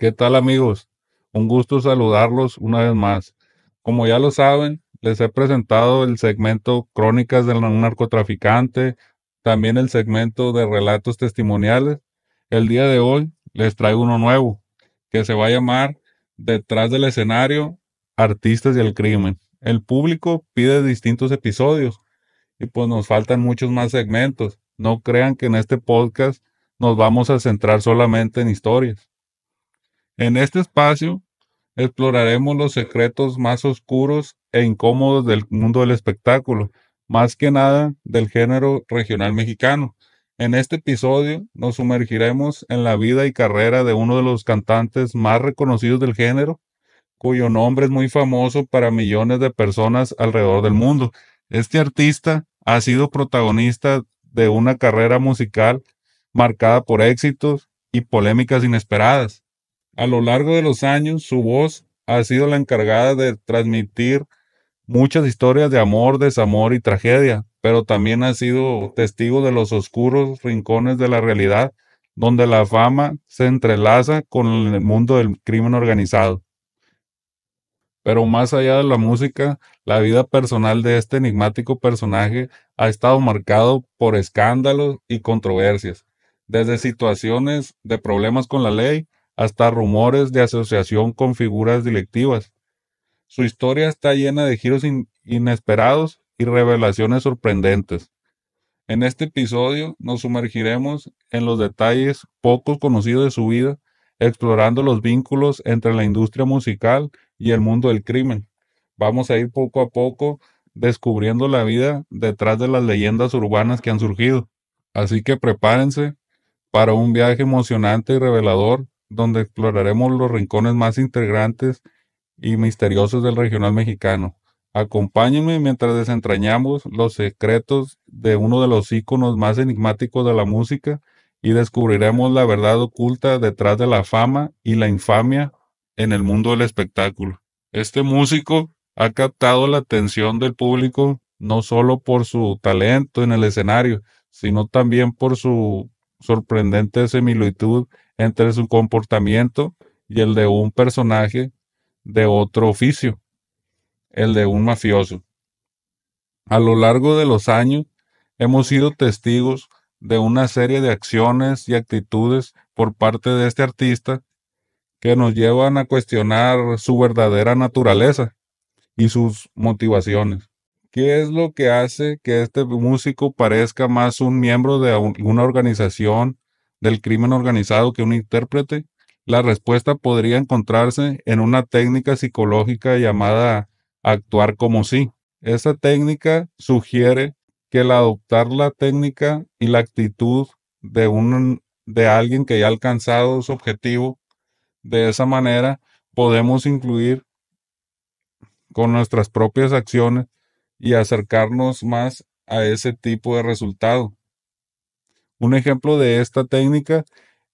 ¿Qué tal amigos? Un gusto saludarlos una vez más. Como ya lo saben, les he presentado el segmento Crónicas del narcotraficante, también el segmento de relatos testimoniales. El día de hoy les traigo uno nuevo que se va a llamar Detrás del escenario, artistas y el crimen. El público pide distintos episodios y pues nos faltan muchos más segmentos. No crean que en este podcast nos vamos a centrar solamente en historias. En este espacio exploraremos los secretos más oscuros e incómodos del mundo del espectáculo, más que nada del género regional mexicano. En este episodio nos sumergiremos en la vida y carrera de uno de los cantantes más reconocidos del género, cuyo nombre es muy famoso para millones de personas alrededor del mundo. Este artista ha sido protagonista de una carrera musical marcada por éxitos y polémicas inesperadas. A lo largo de los años, su voz ha sido la encargada de transmitir muchas historias de amor, desamor y tragedia, pero también ha sido testigo de los oscuros rincones de la realidad, donde la fama se entrelaza con el mundo del crimen organizado. Pero más allá de la música, la vida personal de este enigmático personaje ha estado marcado por escándalos y controversias, desde situaciones de problemas con la ley hasta rumores de asociación con figuras delictivas. Su historia está llena de giros inesperados y revelaciones sorprendentes. En este episodio nos sumergiremos en los detalles pocos conocidos de su vida, explorando los vínculos entre la industria musical y el mundo del crimen. Vamos a ir poco a poco descubriendo la vida detrás de las leyendas urbanas que han surgido. Así que prepárense para un viaje emocionante y revelador donde exploraremos los rincones más integrantes y misteriosos del regional mexicano. Acompáñenme mientras desentrañamos los secretos de uno de los íconos más enigmáticos de la música y descubriremos la verdad oculta detrás de la fama y la infamia en el mundo del espectáculo. Este músico ha captado la atención del público no solo por su talento en el escenario, sino también por su sorprendente similitud entre su comportamiento y el de un personaje de otro oficio, el de un mafioso. A lo largo de los años hemos sido testigos de una serie de acciones y actitudes por parte de este artista que nos llevan a cuestionar su verdadera naturaleza y sus motivaciones. ¿Qué es lo que hace que este músico parezca más un miembro de una organización del crimen organizado que un intérprete, la respuesta podría encontrarse en una técnica psicológica llamada actuar como si. Esa técnica sugiere que al adoptar la técnica y la actitud de, un, de alguien que ya ha alcanzado su objetivo, de esa manera podemos incluir con nuestras propias acciones y acercarnos más a ese tipo de resultado. Un ejemplo de esta técnica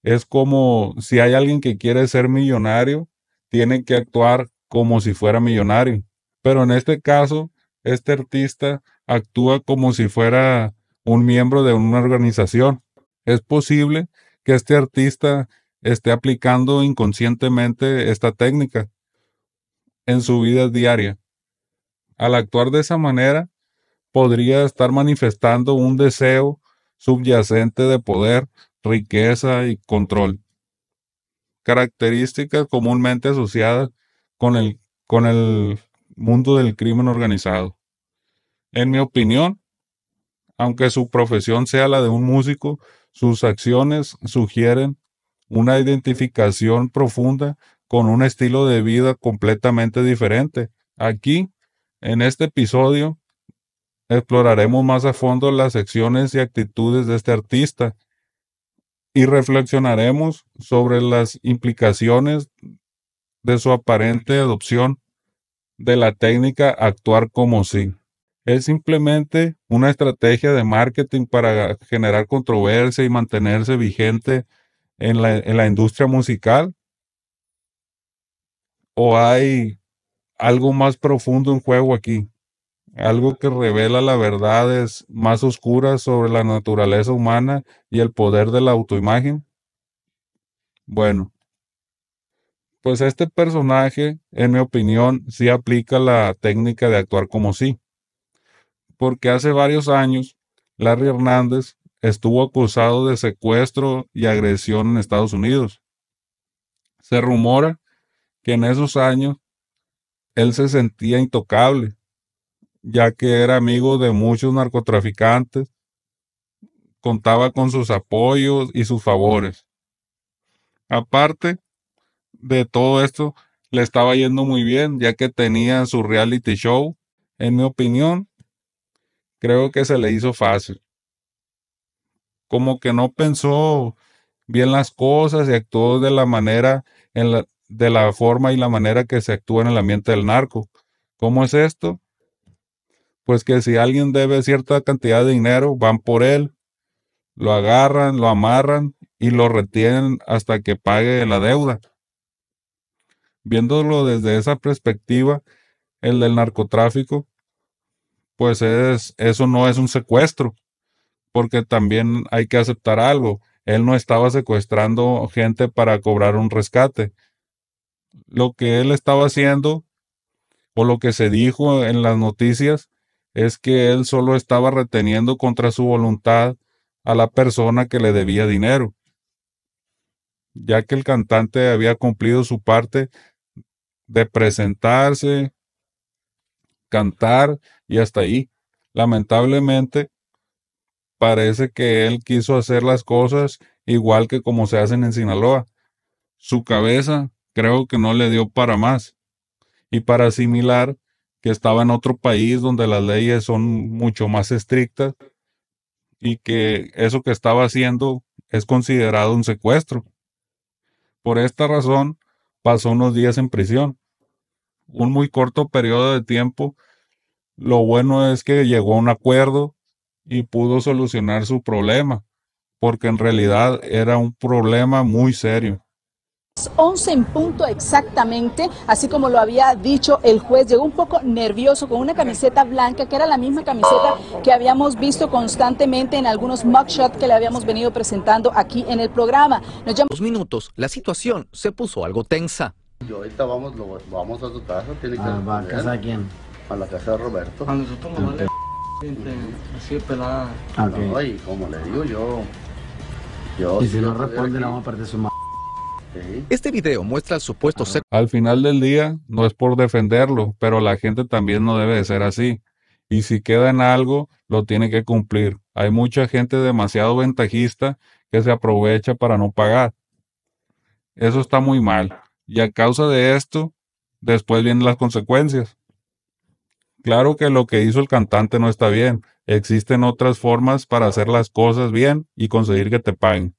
es como si hay alguien que quiere ser millonario, tiene que actuar como si fuera millonario. Pero en este caso, este artista actúa como si fuera un miembro de una organización. Es posible que este artista esté aplicando inconscientemente esta técnica en su vida diaria. Al actuar de esa manera, podría estar manifestando un deseo subyacente de poder, riqueza y control. Características comúnmente asociadas con el, con el mundo del crimen organizado. En mi opinión, aunque su profesión sea la de un músico, sus acciones sugieren una identificación profunda con un estilo de vida completamente diferente. Aquí, en este episodio, exploraremos más a fondo las secciones y actitudes de este artista y reflexionaremos sobre las implicaciones de su aparente adopción de la técnica actuar como si. Es simplemente una estrategia de marketing para generar controversia y mantenerse vigente en la industria musical. ¿O hay algo más profundo en juego aquí? algo que revela las verdades más oscuras sobre la naturaleza humana y el poder de la autoimagen? Bueno, pues este personaje, en mi opinión, sí aplica la técnica de actuar como sí, porque hace varios años Larry Hernández estuvo acusado de secuestro y agresión en Estados Unidos. Se rumora que en esos años él se sentía intocable ya que era amigo de muchos narcotraficantes, contaba con sus apoyos y sus favores. Aparte de todo esto, le estaba yendo muy bien, ya que tenía su reality show. En mi opinión, creo que se le hizo fácil. Como que no pensó bien las cosas y actuó de la manera, en la, de la forma y la manera que se actúa en el ambiente del narco. ¿Cómo es esto? pues que si alguien debe cierta cantidad de dinero, van por él, lo agarran, lo amarran y lo retienen hasta que pague la deuda. Viéndolo desde esa perspectiva, el del narcotráfico, pues es, eso no es un secuestro, porque también hay que aceptar algo. Él no estaba secuestrando gente para cobrar un rescate. Lo que él estaba haciendo, o lo que se dijo en las noticias, es que él solo estaba reteniendo contra su voluntad a la persona que le debía dinero. Ya que el cantante había cumplido su parte de presentarse, cantar y hasta ahí. Lamentablemente, parece que él quiso hacer las cosas igual que como se hacen en Sinaloa. Su cabeza creo que no le dio para más. Y para asimilar, que estaba en otro país donde las leyes son mucho más estrictas y que eso que estaba haciendo es considerado un secuestro. Por esta razón, pasó unos días en prisión. Un muy corto periodo de tiempo. Lo bueno es que llegó a un acuerdo y pudo solucionar su problema, porque en realidad era un problema muy serio. 11 en punto exactamente, así como lo había dicho el juez, llegó un poco nervioso con una camiseta blanca, que era la misma camiseta que habíamos visto constantemente en algunos mugshots que le habíamos venido presentando aquí en el programa. Nos llamó... Dos minutos, la situación se puso algo tensa. Yo ahorita vamos, vamos a su casa, tiene que... Ah, a casa de quién? A la casa de Roberto. A nosotros nos vale así pelada. y como le digo yo... yo y si, no responde, le vamos a perder su mano. Este video muestra el supuesto ser... Al final del día, no es por defenderlo, pero la gente también no debe de ser así. Y si queda en algo, lo tiene que cumplir. Hay mucha gente demasiado ventajista que se aprovecha para no pagar. Eso está muy mal. Y a causa de esto, después vienen las consecuencias. Claro que lo que hizo el cantante no está bien. Existen otras formas para hacer las cosas bien y conseguir que te paguen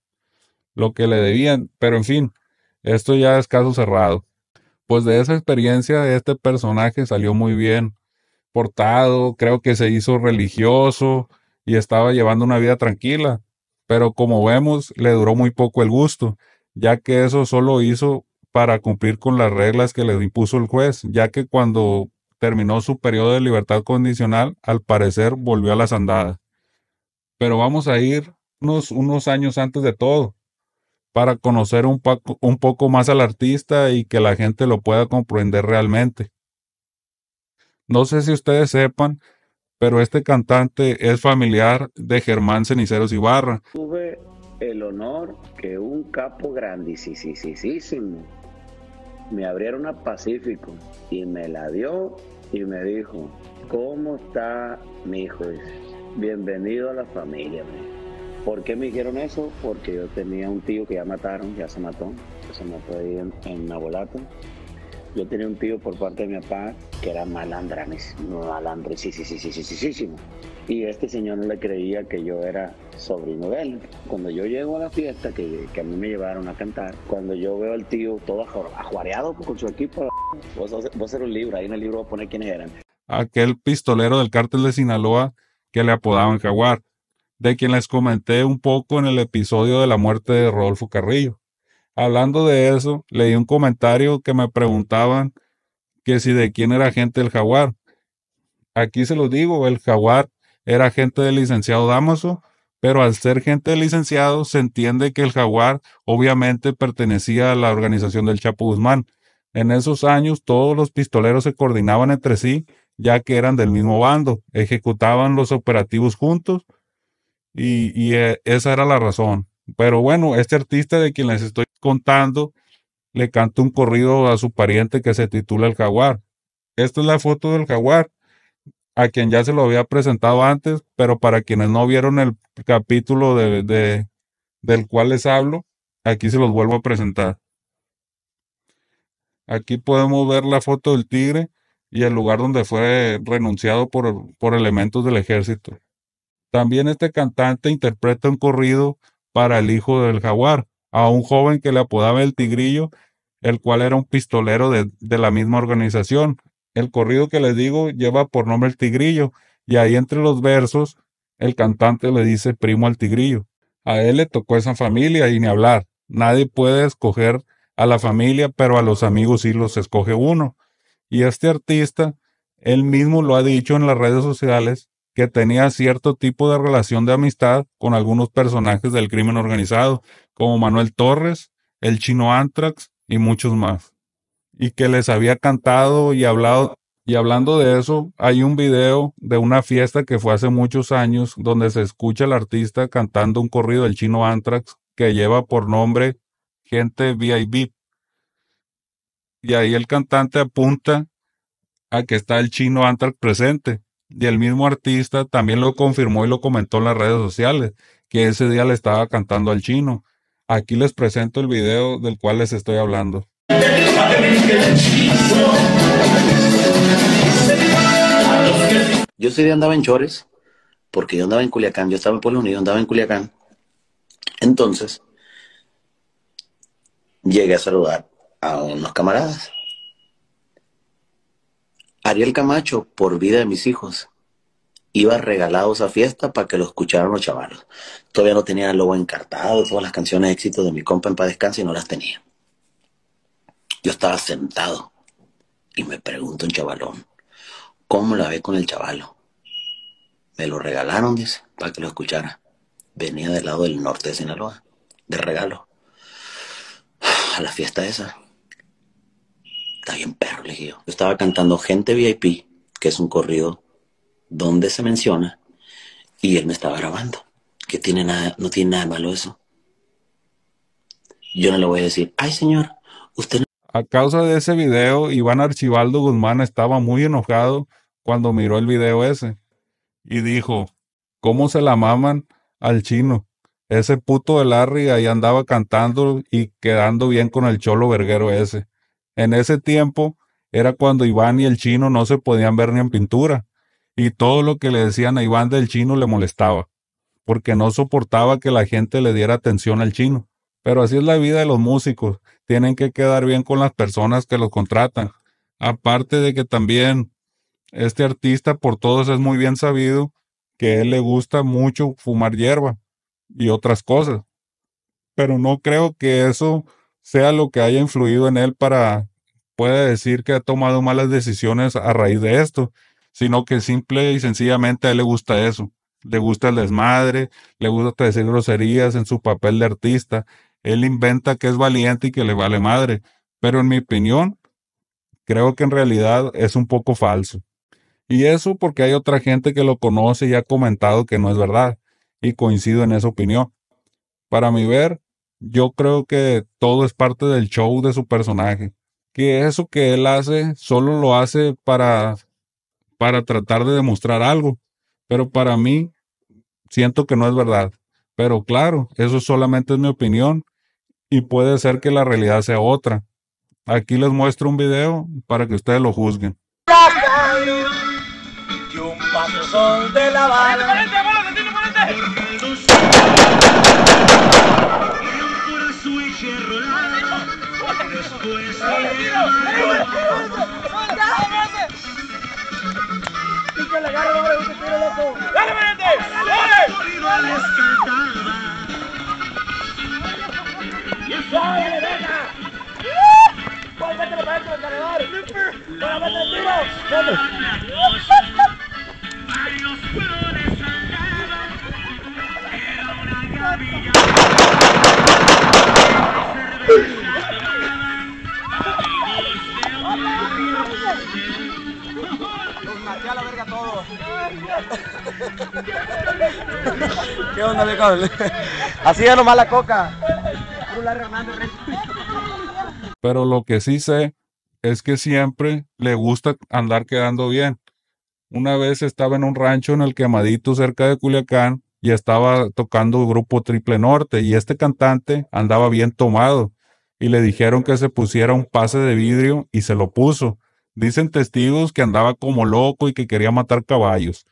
lo que le debían, pero en fin, esto ya es caso cerrado. Pues de esa experiencia este personaje salió muy bien portado, creo que se hizo religioso y estaba llevando una vida tranquila. Pero como vemos, le duró muy poco el gusto, ya que eso solo hizo para cumplir con las reglas que le impuso el juez, ya que cuando terminó su periodo de libertad condicional, al parecer volvió a las andadas. Pero vamos a ir unos años antes de todo, para conocer un, poco, un poco más al artista y que la gente lo pueda comprender realmente. No sé si ustedes sepan, pero este cantante es familiar de Germán Ceniceros Ibarra. Tuve el honor que un capo grandísimo me abrieron a Pacífico y me la dio y me dijo, ¿cómo está mi hijo? Bienvenido a la familia. ¿Por qué me dijeron eso? Porque yo tenía un tío que ya mataron, ya se mató, se mató ahí en, en Nabolato. Yo tenía un tío por parte de mi papá que era malandre, sí, sí, sí, sí, sí, sí, sí. Y este señor no le creía que yo era sobrino de él. Cuando yo llego a la fiesta que, a mí me llevaron a cantar, cuando yo veo al tío todo ajuareado con su equipo, vos a hacer un libro, ahí en el libro voy a poner quiénes eran. Aquel pistolero del cártel de Sinaloa que le apodaban Jaguar de quien les comenté un poco en el episodio de la muerte de Rodolfo Carrillo. Hablando de eso, leí un comentario que me preguntaban que si de quién era gente el jaguar. Aquí se lo digo, el jaguar era gente del licenciado Damaso, pero al ser gente del licenciado se entiende que el jaguar obviamente pertenecía a la organización del Chapo Guzmán. En esos años todos los pistoleros se coordinaban entre sí, ya que eran del mismo bando, ejecutaban los operativos juntos y, eh, esa era la razón. Pero bueno, este artista de quien les estoy contando le canta un corrido a su pariente que se titula El Jaguar. Esta es la foto del Jaguar, a quien ya se lo había presentado antes, pero para quienes no vieron el capítulo de, del cual les hablo, aquí se los vuelvo a presentar. Aquí podemos ver la foto del tigre y el lugar donde fue renunciado por elementos del ejército. También este cantante interpreta un corrido para el hijo del jaguar, a un joven que le apodaba el tigrillo, el cual era un pistolero de, la misma organización. El corrido que les digo lleva por nombre el tigrillo, y ahí entre los versos el cantante le dice primo al tigrillo. A él le tocó esa familia y ni hablar. Nadie puede escoger a la familia, pero a los amigos sí los escoge uno. Y este artista, él mismo lo ha dicho en las redes sociales, que tenía cierto tipo de relación de amistad con algunos personajes del crimen organizado, como Manuel Torres, el chino Antrax y muchos más. Y que les había cantado y hablado. Y hablando de eso, hay un video de una fiesta que fue hace muchos años donde se escucha al artista cantando un corrido del chino Antrax que lleva por nombre Gente VIP. Y ahí el cantante apunta a que está el chino Antrax presente y el mismo artista también lo confirmó y lo comentó en las redes sociales, que ese día le estaba cantando al chino. Aquí les presento el video del cual les estoy hablando. Yo soy de andaba en Chores, porque yo andaba en Culiacán, yo estaba en Pueblo Unido, andaba en Culiacán. Entonces, llegué a saludar a unos camaradas. Ariel Camacho, por vida de mis hijos, iba regalado a fiesta para que lo escucharan los chavalos. Todavía no tenía el lobo encartado, todas las canciones éxito de mi compa en paz descanse y no las tenía. Yo estaba sentado y me pregunto un chavalón, ¿cómo la ve con el chavalo? Me lo regalaron, dice, para que lo escuchara. Venía del lado del norte de Sinaloa, de regalo. A la fiesta esa está bien perro, yo. estaba cantando Gente VIP, que es un corrido donde se menciona, y él me estaba grabando. Que tiene nada, no tiene nada malo eso. Yo no le voy a decir, ay señor, usted A causa de ese video, Iván Archibaldo Guzmán estaba muy enojado cuando miró el video ese y dijo, ¿cómo se la maman al chino? Ese puto de Larry ahí andaba cantando y quedando bien con el cholo verguero ese. En ese tiempo era cuando Iván y el chino no se podían ver ni en pintura, y todo lo que le decían a Iván del chino le molestaba, porque no soportaba que la gente le diera atención al chino. Pero así es la vida de los músicos, tienen que quedar bien con las personas que los contratan. Aparte de que también este artista por todos es muy bien sabido que él le gusta mucho fumar hierba y otras cosas. Pero no creo que eso sea lo que haya influido en él para Puede decir que ha tomado malas decisiones a raíz de esto, sino que simple y sencillamente a él le gusta eso. Le gusta el desmadre, le gusta decir groserías en su papel de artista. Él inventa que es valiente y que le vale madre. Pero en mi opinión, creo que en realidad es un poco falso. Y eso porque hay otra gente que lo conoce y ha comentado que no es verdad. Y coincido en esa opinión. Para mi ver, yo creo que todo es parte del show de su personaje. Que eso que él hace, solo lo hace para, para tratar de demostrar algo. Pero para mí, siento que no es verdad. Pero claro, eso solamente es mi opinión y puede ser que la realidad sea otra. Aquí les muestro un video para que ustedes lo juzguen. paso de la Pues ¡Pica la ¡Un tiro, loco! ¡Dale, el ¡Voy, para tiro! flores al lado Era una gavilla ¿Qué onda, Así coca. Pero lo que sí sé es que siempre le gusta andar quedando bien. Una vez estaba en un rancho en el quemadito cerca de Culiacán y estaba tocando grupo Triple Norte y este cantante andaba bien tomado y le dijeron que se pusiera un pase de vidrio y se lo puso Dicen testigos que andaba como loco y que quería matar caballos,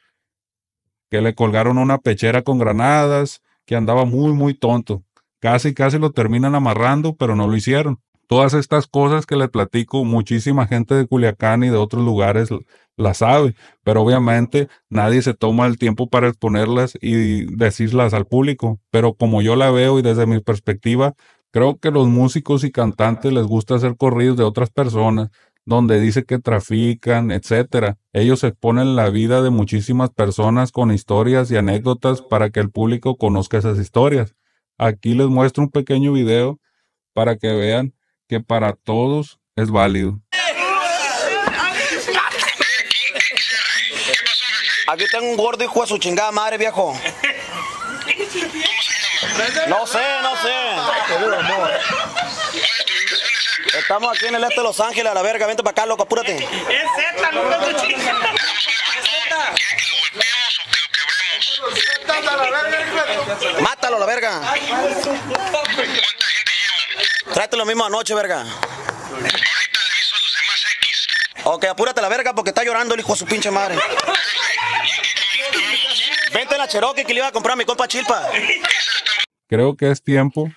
que le colgaron una pechera con granadas, que andaba muy, muy tonto. Casi, casi lo terminan amarrando, pero no lo hicieron. Todas estas cosas que les platico, muchísima gente de Culiacán y de otros lugares las sabe, pero obviamente nadie se toma el tiempo para exponerlas y decirlas al público. Pero como yo la veo y desde mi perspectiva, creo que los músicos y cantantes les gusta hacer corridos de otras personas, donde dice que trafican, etcétera. Ellos exponen la vida de muchísimas personas con historias y anécdotas para que el público conozca esas historias. Aquí les muestro un pequeño video para que vean que para todos es válido. Aquí tengo un gordo hijo de su chingada madre, viejo. No sé, no sé. Estamos aquí en el este de Los Ángeles, a la verga. Vente para acá, loco, apúrate. Es Z, no quebramos. Mátalo, la verga. Tráete lo mismo anoche, verga. Ok, apúrate la verga porque está llorando el hijo de su pinche madre. Vente a la Cherokee que le iba a comprar mi compa Chilpa. Creo que es tiempo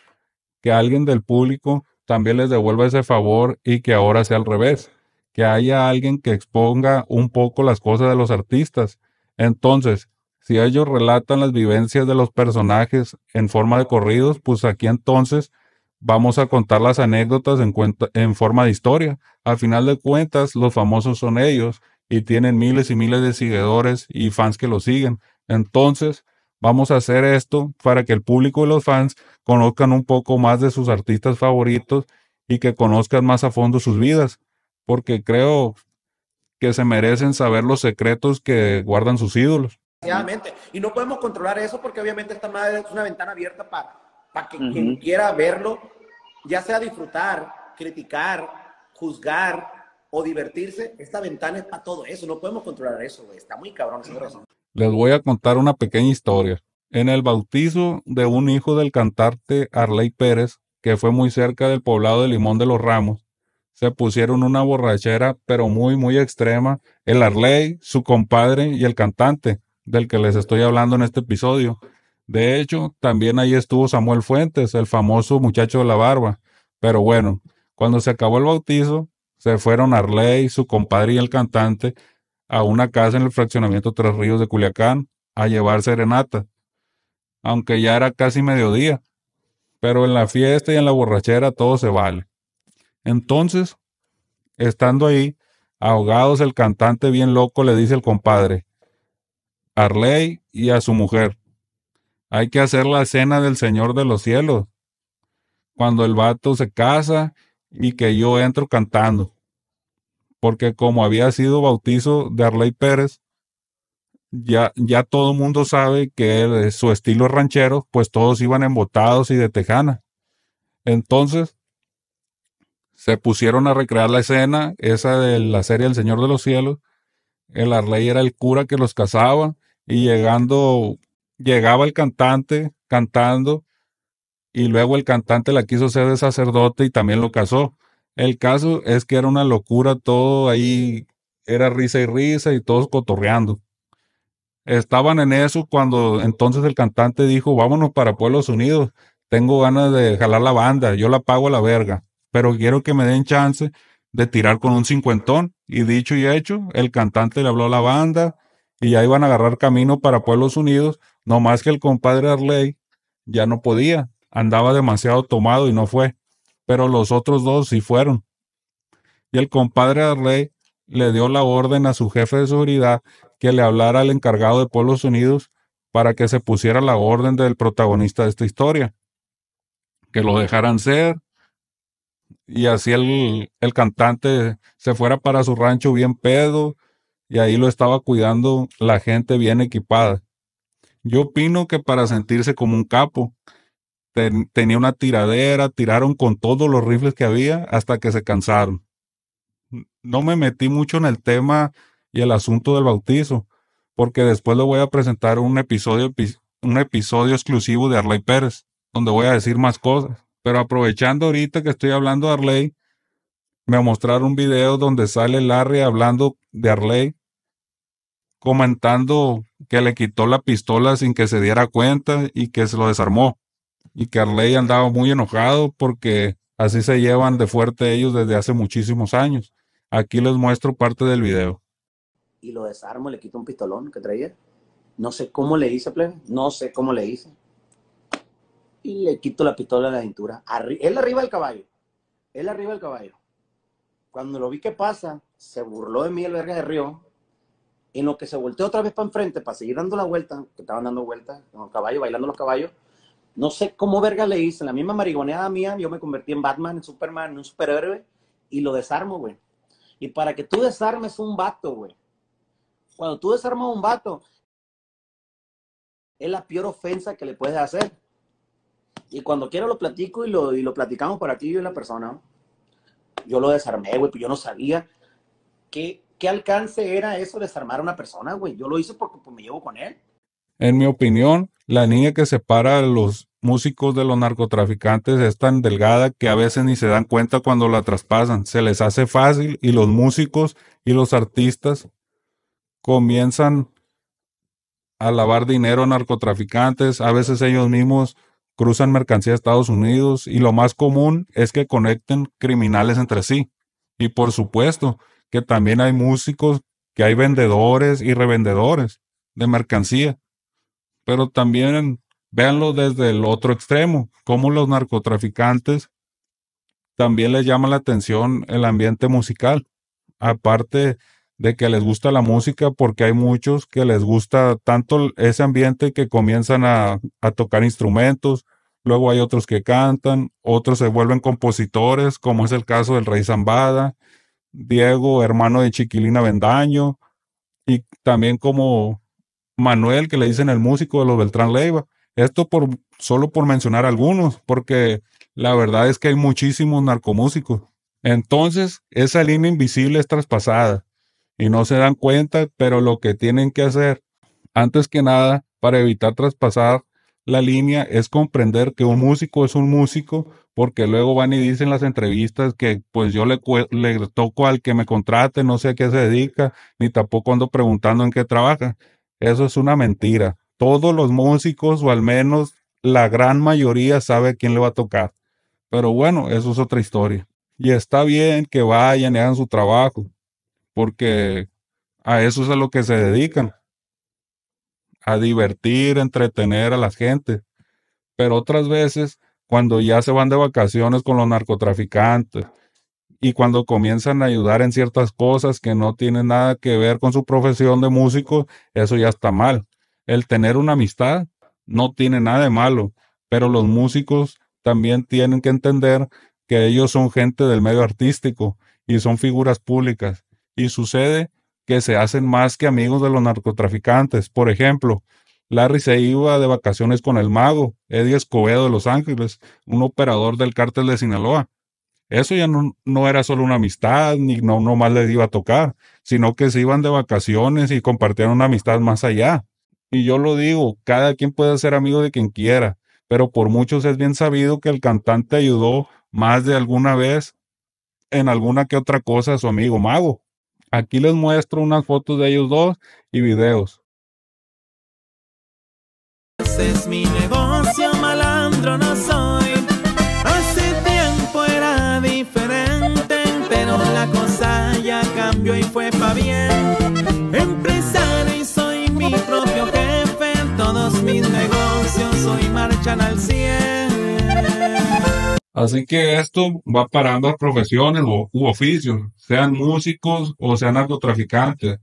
que alguien del público también les devuelva ese favor y que ahora sea al revés, que haya alguien que exponga un poco las cosas de los artistas. Entonces, si ellos relatan las vivencias de los personajes en forma de corridos, pues aquí entonces vamos a contar las anécdotas en, en forma de historia. Al final de cuentas, los famosos son ellos y tienen miles y miles de seguidores y fans que los siguen. Entonces, Vamos a hacer esto para que el público y los fans conozcan un poco más de sus artistas favoritos y que conozcan más a fondo sus vidas, porque creo que se merecen saber los secretos que guardan sus ídolos. Y no podemos controlar eso porque obviamente esta madre es una ventana abierta para, para que quien quiera verlo, ya sea disfrutar, criticar, juzgar o divertirse, esta ventana es para todo eso. No podemos controlar eso, Está muy cabrón esa razón les voy a contar una pequeña historia. En el bautizo de un hijo del cantante Arley Pérez, que fue muy cerca del poblado de Limón de los Ramos, se pusieron una borrachera, pero muy, muy extrema, el Arley, su compadre y el cantante, del que les estoy hablando en este episodio. De hecho, también ahí estuvo Samuel Fuentes, el famoso muchacho de la barba. Pero bueno, cuando se acabó el bautizo, se fueron Arley, su compadre y el cantante, a una casa en el fraccionamiento Tres Ríos de Culiacán a llevar serenata, aunque ya era casi mediodía, pero en la fiesta y en la borrachera todo se vale. Entonces, estando ahí, ahogados, el cantante bien loco le dice al compadre, a Arley y a su mujer, hay que hacer la cena del Señor de los cielos, cuando el vato se casa y que yo entro cantando porque como había sido bautizo de Arley Pérez, ya, ya todo el mundo sabe que eh, su estilo ranchero, pues todos iban embotados y de tejana. Entonces, se pusieron a recrear la escena, esa de la serie El Señor de los Cielos. El Arley era el cura que los casaba y llegando, llegaba el cantante cantando y luego el cantante la quiso ser de sacerdote y también lo casó. El caso es que era una locura todo ahí, era risa y risa y todos cotorreando. Estaban en eso cuando entonces el cantante dijo, vámonos para Pueblos Unidos, tengo ganas de jalar la banda, yo la pago a la verga, pero quiero que me den chance de tirar con un cincuentón. Y dicho y hecho, el cantante le habló a la banda y ya iban a agarrar camino para Pueblos Unidos, no más que el compadre Arley ya no podía, andaba demasiado tomado y no fue pero los otros dos sí fueron. Y el compadre rey le dio la orden a su jefe de seguridad que le hablara al encargado de Pueblos Unidos para que se pusiera la orden del protagonista de esta historia, que lo dejaran ser y así el, el cantante se fuera para su rancho bien pedo y ahí lo estaba cuidando la gente bien equipada. Yo opino que para sentirse como un capo, tenía una tiradera, tiraron con todos los rifles que había hasta que se cansaron. No me metí mucho en el tema y el asunto del bautizo, porque después le voy a presentar un episodio, un episodio exclusivo de Arley Pérez, donde voy a decir más cosas. Pero aprovechando ahorita que estoy hablando de Arley, me mostraron un video donde sale Larry hablando de Arley, comentando que le quitó la pistola sin que se diera cuenta y que se lo desarmó y que Arley andaba muy enojado porque así se llevan de fuerte ellos desde hace muchísimos años. Aquí les muestro parte del video. Y lo desarmo, le quito un pistolón que traía. No sé cómo le hice, plebe. No sé cómo le hice. Y le quito la pistola de la cintura. él arriba del caballo. Él arriba del caballo. Cuando lo vi que pasa, se burló de mí el verga de Río. En lo que se volteó otra vez para enfrente, para seguir dando la vuelta, que estaban dando vueltas, con los caballos, bailando los caballos, no sé cómo verga le hice. la misma marigoneada mía, yo me convertí en Batman, en Superman, en un superhéroe y lo desarmo, güey. Y para que tú desarmes un vato, güey. Cuando tú desarmas un vato, es la peor ofensa que le puedes hacer. Y cuando quiero lo platico y lo, platicamos para ti y la persona. Yo lo desarmé, güey, pues yo no sabía qué, qué alcance era eso desarmar a una persona, güey. Yo lo hice porque pues, me llevo con él. En mi opinión, la línea que separa a los músicos de los narcotraficantes es tan delgada que a veces ni se dan cuenta cuando la traspasan. Se les hace fácil y los músicos y los artistas comienzan a lavar dinero a narcotraficantes. A veces ellos mismos cruzan mercancía a Estados Unidos y lo más común es que conecten criminales entre sí. Y por supuesto que también hay músicos, que hay vendedores y revendedores de mercancía. Pero también véanlo desde el otro extremo, cómo los narcotraficantes también les llama la atención el ambiente musical. Aparte de que les gusta la música, porque hay muchos que les gusta tanto ese ambiente que comienzan a, a tocar instrumentos, luego hay otros que cantan, otros se vuelven compositores, como es el caso del Rey Zambada, Diego, hermano de Chiquilina Vendaño, y también como Manuel, que le dicen el músico de los Beltrán Leiva. Esto por, solo por mencionar algunos, porque la verdad es que hay muchísimos narcomúsicos. Entonces, esa línea invisible es traspasada y no se dan cuenta, pero lo que tienen que hacer, antes que nada, para evitar traspasar la línea, es comprender que un músico es un músico, porque luego van y dicen las entrevistas que pues yo le, le toco al que me contrate, no sé a qué se dedica, ni tampoco ando preguntando en qué trabaja. Eso es una mentira. Todos los músicos, o al menos la gran mayoría, sabe quién le va a tocar. Pero bueno, eso es otra historia. Y está bien que vayan y hagan su trabajo, porque a eso es a lo que se dedican. A divertir, entretener a la gente. Pero otras veces, cuando ya se van de vacaciones con los narcotraficantes, y cuando comienzan a ayudar en ciertas cosas que no tienen nada que ver con su profesión de músico, eso ya está mal. El tener una amistad no tiene nada de malo, pero los músicos también tienen que entender que ellos son gente del medio artístico y son figuras públicas. Y sucede que se hacen más que amigos de los narcotraficantes. Por ejemplo, Larry se iba de vacaciones con el mago, Eddie Escobedo de Los Ángeles, un operador del cártel de Sinaloa eso ya no, era solo una amistad, ni no, más les iba a tocar, sino que se iban de vacaciones y compartieron una amistad más allá. Y yo lo digo, cada quien puede ser amigo de quien quiera, pero por muchos es bien sabido que el cantante ayudó más de alguna vez en alguna que otra cosa a su amigo mago. Aquí les muestro unas fotos de ellos dos y videos. es mi negocio, malandro no soy. y soy mi propio jefe, todos mis negocios marchan al Así que esto va para ambas profesiones u oficios, sean músicos o sean narcotraficantes.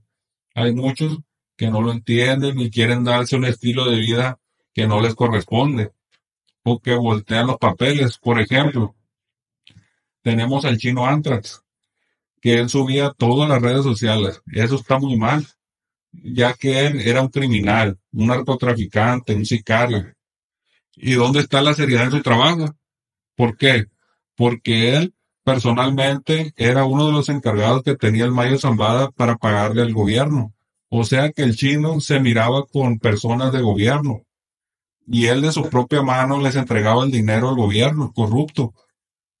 Hay muchos que no lo entienden y quieren darse un estilo de vida que no les corresponde o que voltean los papeles. Por ejemplo, tenemos al chino Antrax, que él subía todas las redes sociales. Eso está muy mal, ya que él era un criminal, un narcotraficante, un sicario. ¿Y dónde está la seriedad en su trabajo? ¿Por qué? Porque él personalmente era uno de los encargados que tenía el Mayo Zambada para pagarle al gobierno. O sea que el chino se miraba con personas de gobierno y él de su propia mano les entregaba el dinero al gobierno corrupto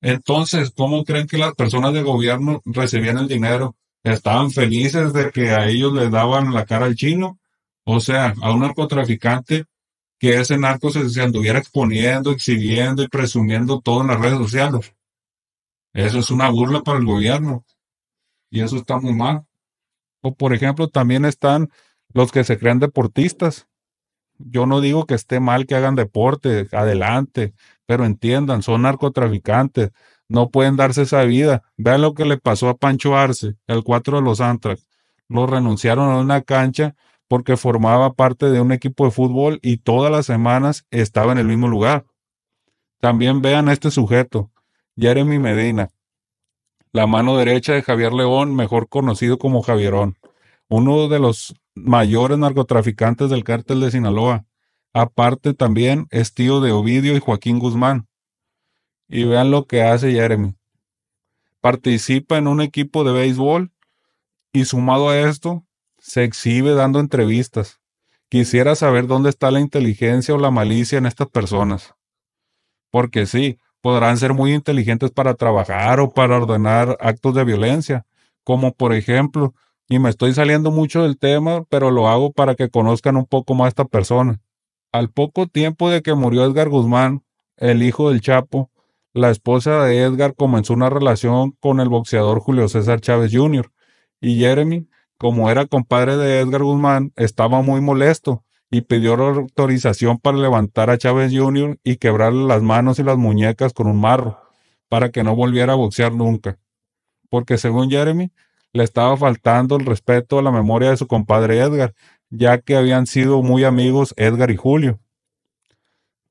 entonces, ¿cómo creen que las personas de gobierno recibían el dinero? ¿Estaban felices de que a ellos les daban la cara al chino? O sea, a un narcotraficante que ese narco se, se anduviera exponiendo, exhibiendo y presumiendo todo en las redes sociales. Eso es una burla para el gobierno. Y eso está muy mal. O por ejemplo, también están los que se crean deportistas, yo no digo que esté mal que hagan deporte, adelante, pero entiendan, son narcotraficantes, no pueden darse esa vida. Vean lo que le pasó a Pancho Arce, el 4 de los Antrax. Lo renunciaron a una cancha porque formaba parte de un equipo de fútbol y todas las semanas estaba en el mismo lugar. También vean a este sujeto, Jeremy Medina, la mano derecha de Javier León, mejor conocido como Javierón, uno de los mayores narcotraficantes del cártel de Sinaloa. Aparte también es tío de Ovidio y Joaquín Guzmán. Y vean lo que hace Jeremy. Participa en un equipo de béisbol y sumado a esto, se exhibe dando entrevistas. Quisiera saber dónde está la inteligencia o la malicia en estas personas. Porque sí, podrán ser muy inteligentes para trabajar o para ordenar actos de violencia, como por ejemplo y me estoy saliendo mucho del tema, pero lo hago para que conozcan un poco más a esta persona. Al poco tiempo de que murió Edgar Guzmán, el hijo del Chapo, la esposa de Edgar comenzó una relación con el boxeador Julio César Chávez Jr. y Jeremy, como era compadre de Edgar Guzmán, estaba muy molesto y pidió la autorización para levantar a Chávez Jr. y quebrarle las manos y las muñecas con un marro para que no volviera a boxear nunca. Porque según Jeremy, le estaba faltando el respeto a la memoria de su compadre Edgar, ya que habían sido muy amigos Edgar y Julio.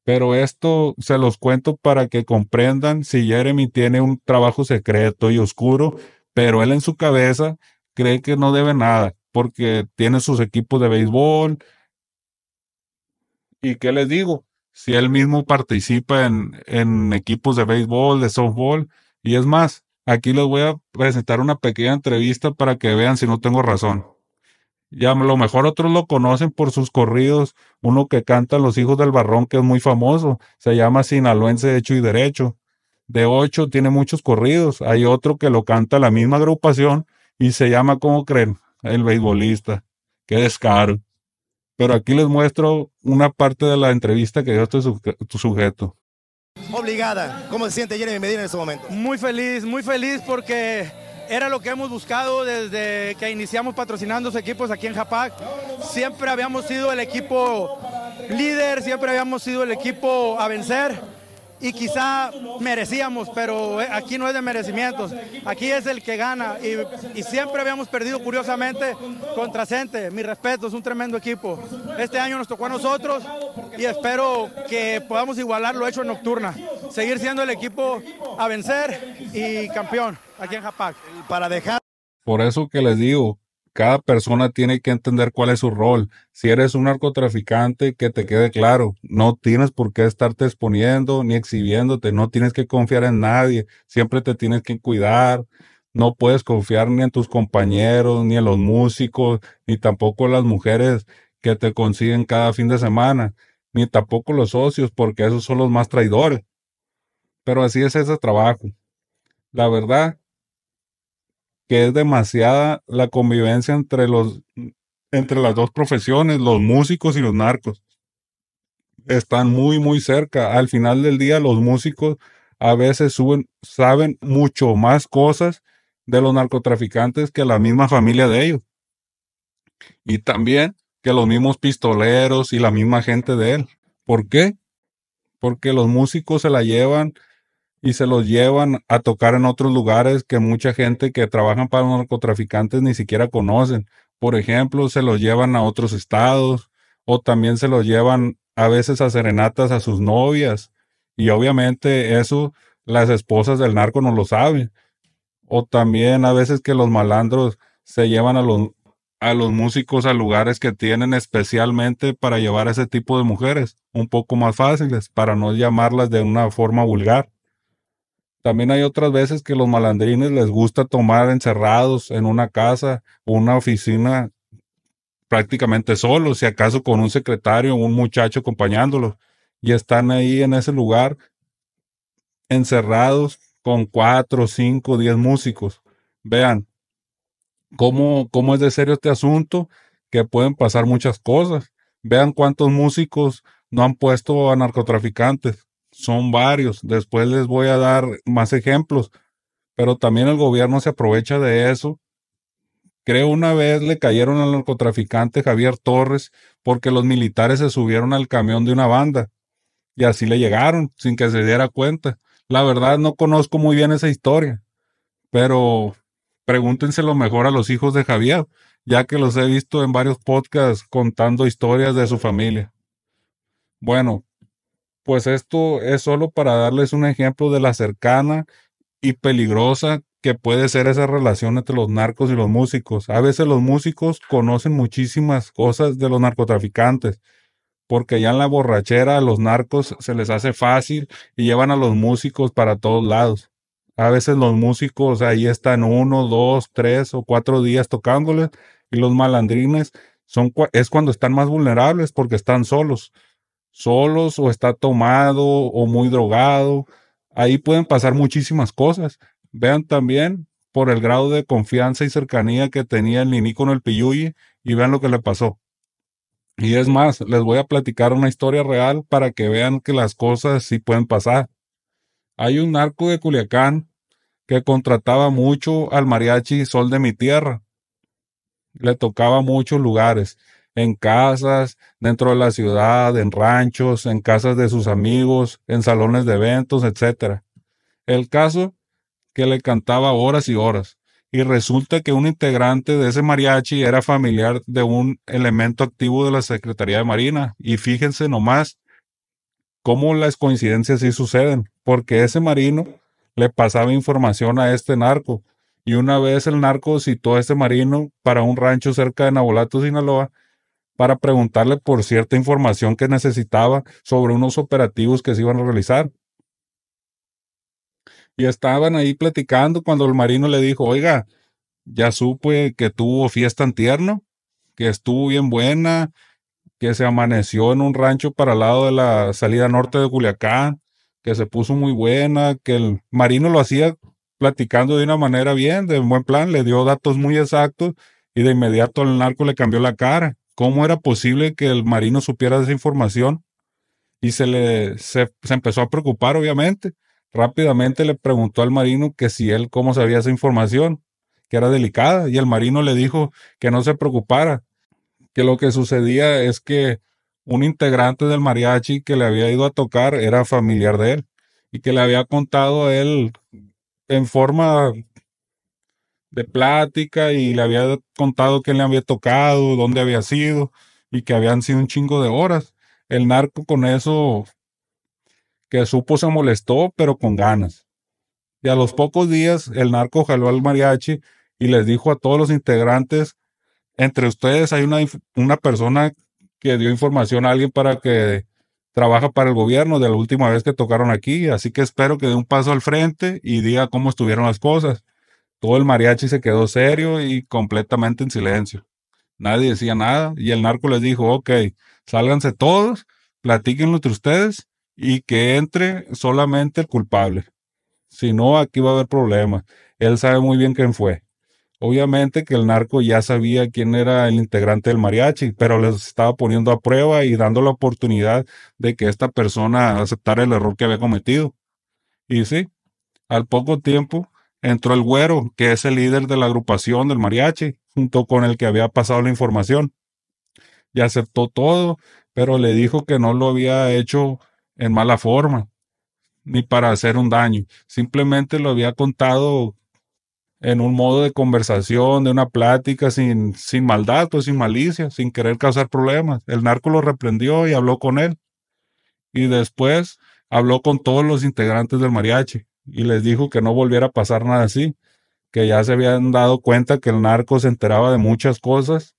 Pero esto se los cuento para que comprendan si Jeremy tiene un trabajo secreto y oscuro, pero él en su cabeza cree que no debe nada, porque tiene sus equipos de béisbol. ¿Y qué les digo? Si él mismo participa en, en equipos de béisbol, de softball, y es más, Aquí les voy a presentar una pequeña entrevista para que vean si no tengo razón. Ya a lo mejor otros lo conocen por sus corridos, uno que canta Los Hijos del Barrón, que es muy famoso, se llama Sinaloense Hecho y Derecho. De ocho tiene muchos corridos, hay otro que lo canta la misma agrupación y se llama, ¿cómo creen? El beisbolista. Qué descaro. Pero aquí les muestro una parte de la entrevista que yo estoy sujeto. Obligada. ¿Cómo se siente Jeremy Medina en este momento? Muy feliz, muy feliz porque era lo que hemos buscado desde que iniciamos patrocinando los equipos aquí en Japac. Siempre habíamos sido el equipo líder, siempre habíamos sido el equipo a vencer y quizá merecíamos, pero eh, aquí no es de merecimientos, aquí es el que gana y, siempre habíamos perdido curiosamente contra Cente, mi respeto, es un tremendo equipo. Este año nos tocó a nosotros y espero que podamos igualar lo hecho en Nocturna, seguir siendo el equipo a vencer y campeón aquí en Japac. Para dejar... Por eso que les digo, cada persona tiene que entender cuál es su rol. Si eres un narcotraficante, que te quede claro, no tienes por qué estarte exponiendo ni exhibiéndote, no tienes que confiar en nadie, siempre te tienes que cuidar, no puedes confiar ni en tus compañeros, ni en los músicos, ni tampoco en las mujeres que te consiguen cada fin de semana, ni tampoco los socios, porque esos son los más traidores. Pero así es ese trabajo. La verdad, que es demasiada la convivencia entre los entre las dos profesiones, los músicos y los narcos. Están muy muy cerca. Al final del día los músicos a veces suben, saben mucho más cosas de los narcotraficantes que la misma familia de ellos. Y también que los mismos pistoleros y la misma gente de él. ¿Por qué? Porque los músicos se la llevan y se los llevan a tocar en otros lugares que mucha gente que trabajan para narcotraficantes ni siquiera conocen. Por ejemplo, se los llevan a otros estados o también se los llevan a veces a serenatas a sus novias. Y obviamente eso las esposas del narco no lo saben. O también a veces que los malandros se llevan a los, a los músicos a lugares que tienen especialmente para llevar a ese tipo de mujeres, un poco más fáciles, para no llamarlas de una forma vulgar. También hay otras veces que los malandrines les gusta tomar encerrados en una casa o una oficina prácticamente solos, si acaso con un secretario o un muchacho acompañándolos. Y están ahí en ese lugar encerrados con cuatro, cinco, diez músicos. Vean cómo, cómo es de serio este asunto, que pueden pasar muchas cosas. Vean cuántos músicos no han puesto a narcotraficantes son varios. Después les voy a dar más ejemplos, pero también el gobierno se aprovecha de eso. Creo una vez le cayeron al narcotraficante Javier Torres porque los militares se subieron al camión de una banda y así le llegaron sin que se diera cuenta. La verdad no conozco muy bien esa historia, pero pregúntenselo mejor a los hijos de Javier, ya que los he visto en varios podcasts contando historias de su familia. Bueno, pues esto es solo para darles un ejemplo de la cercana y peligrosa que puede ser esa relación entre los narcos y los músicos. A veces los músicos conocen muchísimas cosas de los narcotraficantes, porque ya en la borrachera a los narcos se les hace fácil y llevan a los músicos para todos lados. A veces los músicos ahí están uno, dos, tres o cuatro días tocándoles y los malandrines son, es cuando están más vulnerables porque están solos solos o está tomado o muy drogado. Ahí pueden pasar muchísimas cosas. Vean también por el grado de confianza y cercanía que tenía el Niní con el pilluye y vean lo que le pasó. Y es más, les voy a platicar una historia real para que vean que las cosas sí pueden pasar. Hay un narco de Culiacán que contrataba mucho al mariachi Sol de mi Tierra. Le tocaba muchos lugares en casas, dentro de la ciudad, en ranchos, en casas de sus amigos, en salones de eventos, etc. El caso que le cantaba horas y horas. Y resulta que un integrante de ese mariachi era familiar de un elemento activo de la Secretaría de Marina. Y fíjense nomás cómo las coincidencias sí suceden, porque ese marino le pasaba información a este narco. Y una vez el narco citó a este marino para un rancho cerca de Nabolato, Sinaloa, para preguntarle por cierta información que necesitaba sobre unos operativos que se iban a realizar. Y estaban ahí platicando cuando el marino le dijo, oiga, ya supe que tuvo fiesta en tierno, que estuvo bien buena, que se amaneció en un rancho para el lado de la salida norte de Culiacán, que se puso muy buena, que el marino lo hacía platicando de una manera bien, de buen plan, le dio datos muy exactos y de inmediato el narco le cambió la cara ¿Cómo era posible que el marino supiera esa información? Y se le se, empezó a preocupar, obviamente. Rápidamente le preguntó al marino que si él cómo sabía esa información, que era delicada, y el marino le dijo que no se preocupara, que lo que sucedía es que un integrante del mariachi que le había ido a tocar era familiar de él y que le había contado a él en forma de plática y le había contado que le había tocado, dónde había sido y que habían sido un chingo de horas. El narco con eso que supo se molestó, pero con ganas. Y a los pocos días el narco jaló al mariachi y les dijo a todos los integrantes, entre ustedes hay una, una persona que dio información a alguien para que trabaja para el gobierno de la última vez que tocaron aquí, así que espero que dé un paso al frente y diga cómo estuvieron las cosas. Todo el mariachi se quedó serio y completamente en silencio. Nadie decía nada y el narco les dijo, ok, sálganse todos, platiquen entre ustedes y que entre solamente el culpable. Si no, aquí va a haber problemas. Él sabe muy bien quién fue. Obviamente que el narco ya sabía quién era el integrante del mariachi, pero les estaba poniendo a prueba y dando la oportunidad de que esta persona aceptara el error que había cometido. Y sí, al poco tiempo entró el güero, que es el líder de la agrupación del mariachi, junto con el que había pasado la información. Y aceptó todo, pero le dijo que no lo había hecho en mala forma, ni para hacer un daño. Simplemente lo había contado en un modo de conversación, de una plática sin, sin maldad, sin malicia, sin querer causar problemas. El narco lo reprendió y habló con él. Y después habló con todos los integrantes del mariachi y les dijo que no volviera a pasar nada así, que ya se habían dado cuenta que el narco se enteraba de muchas cosas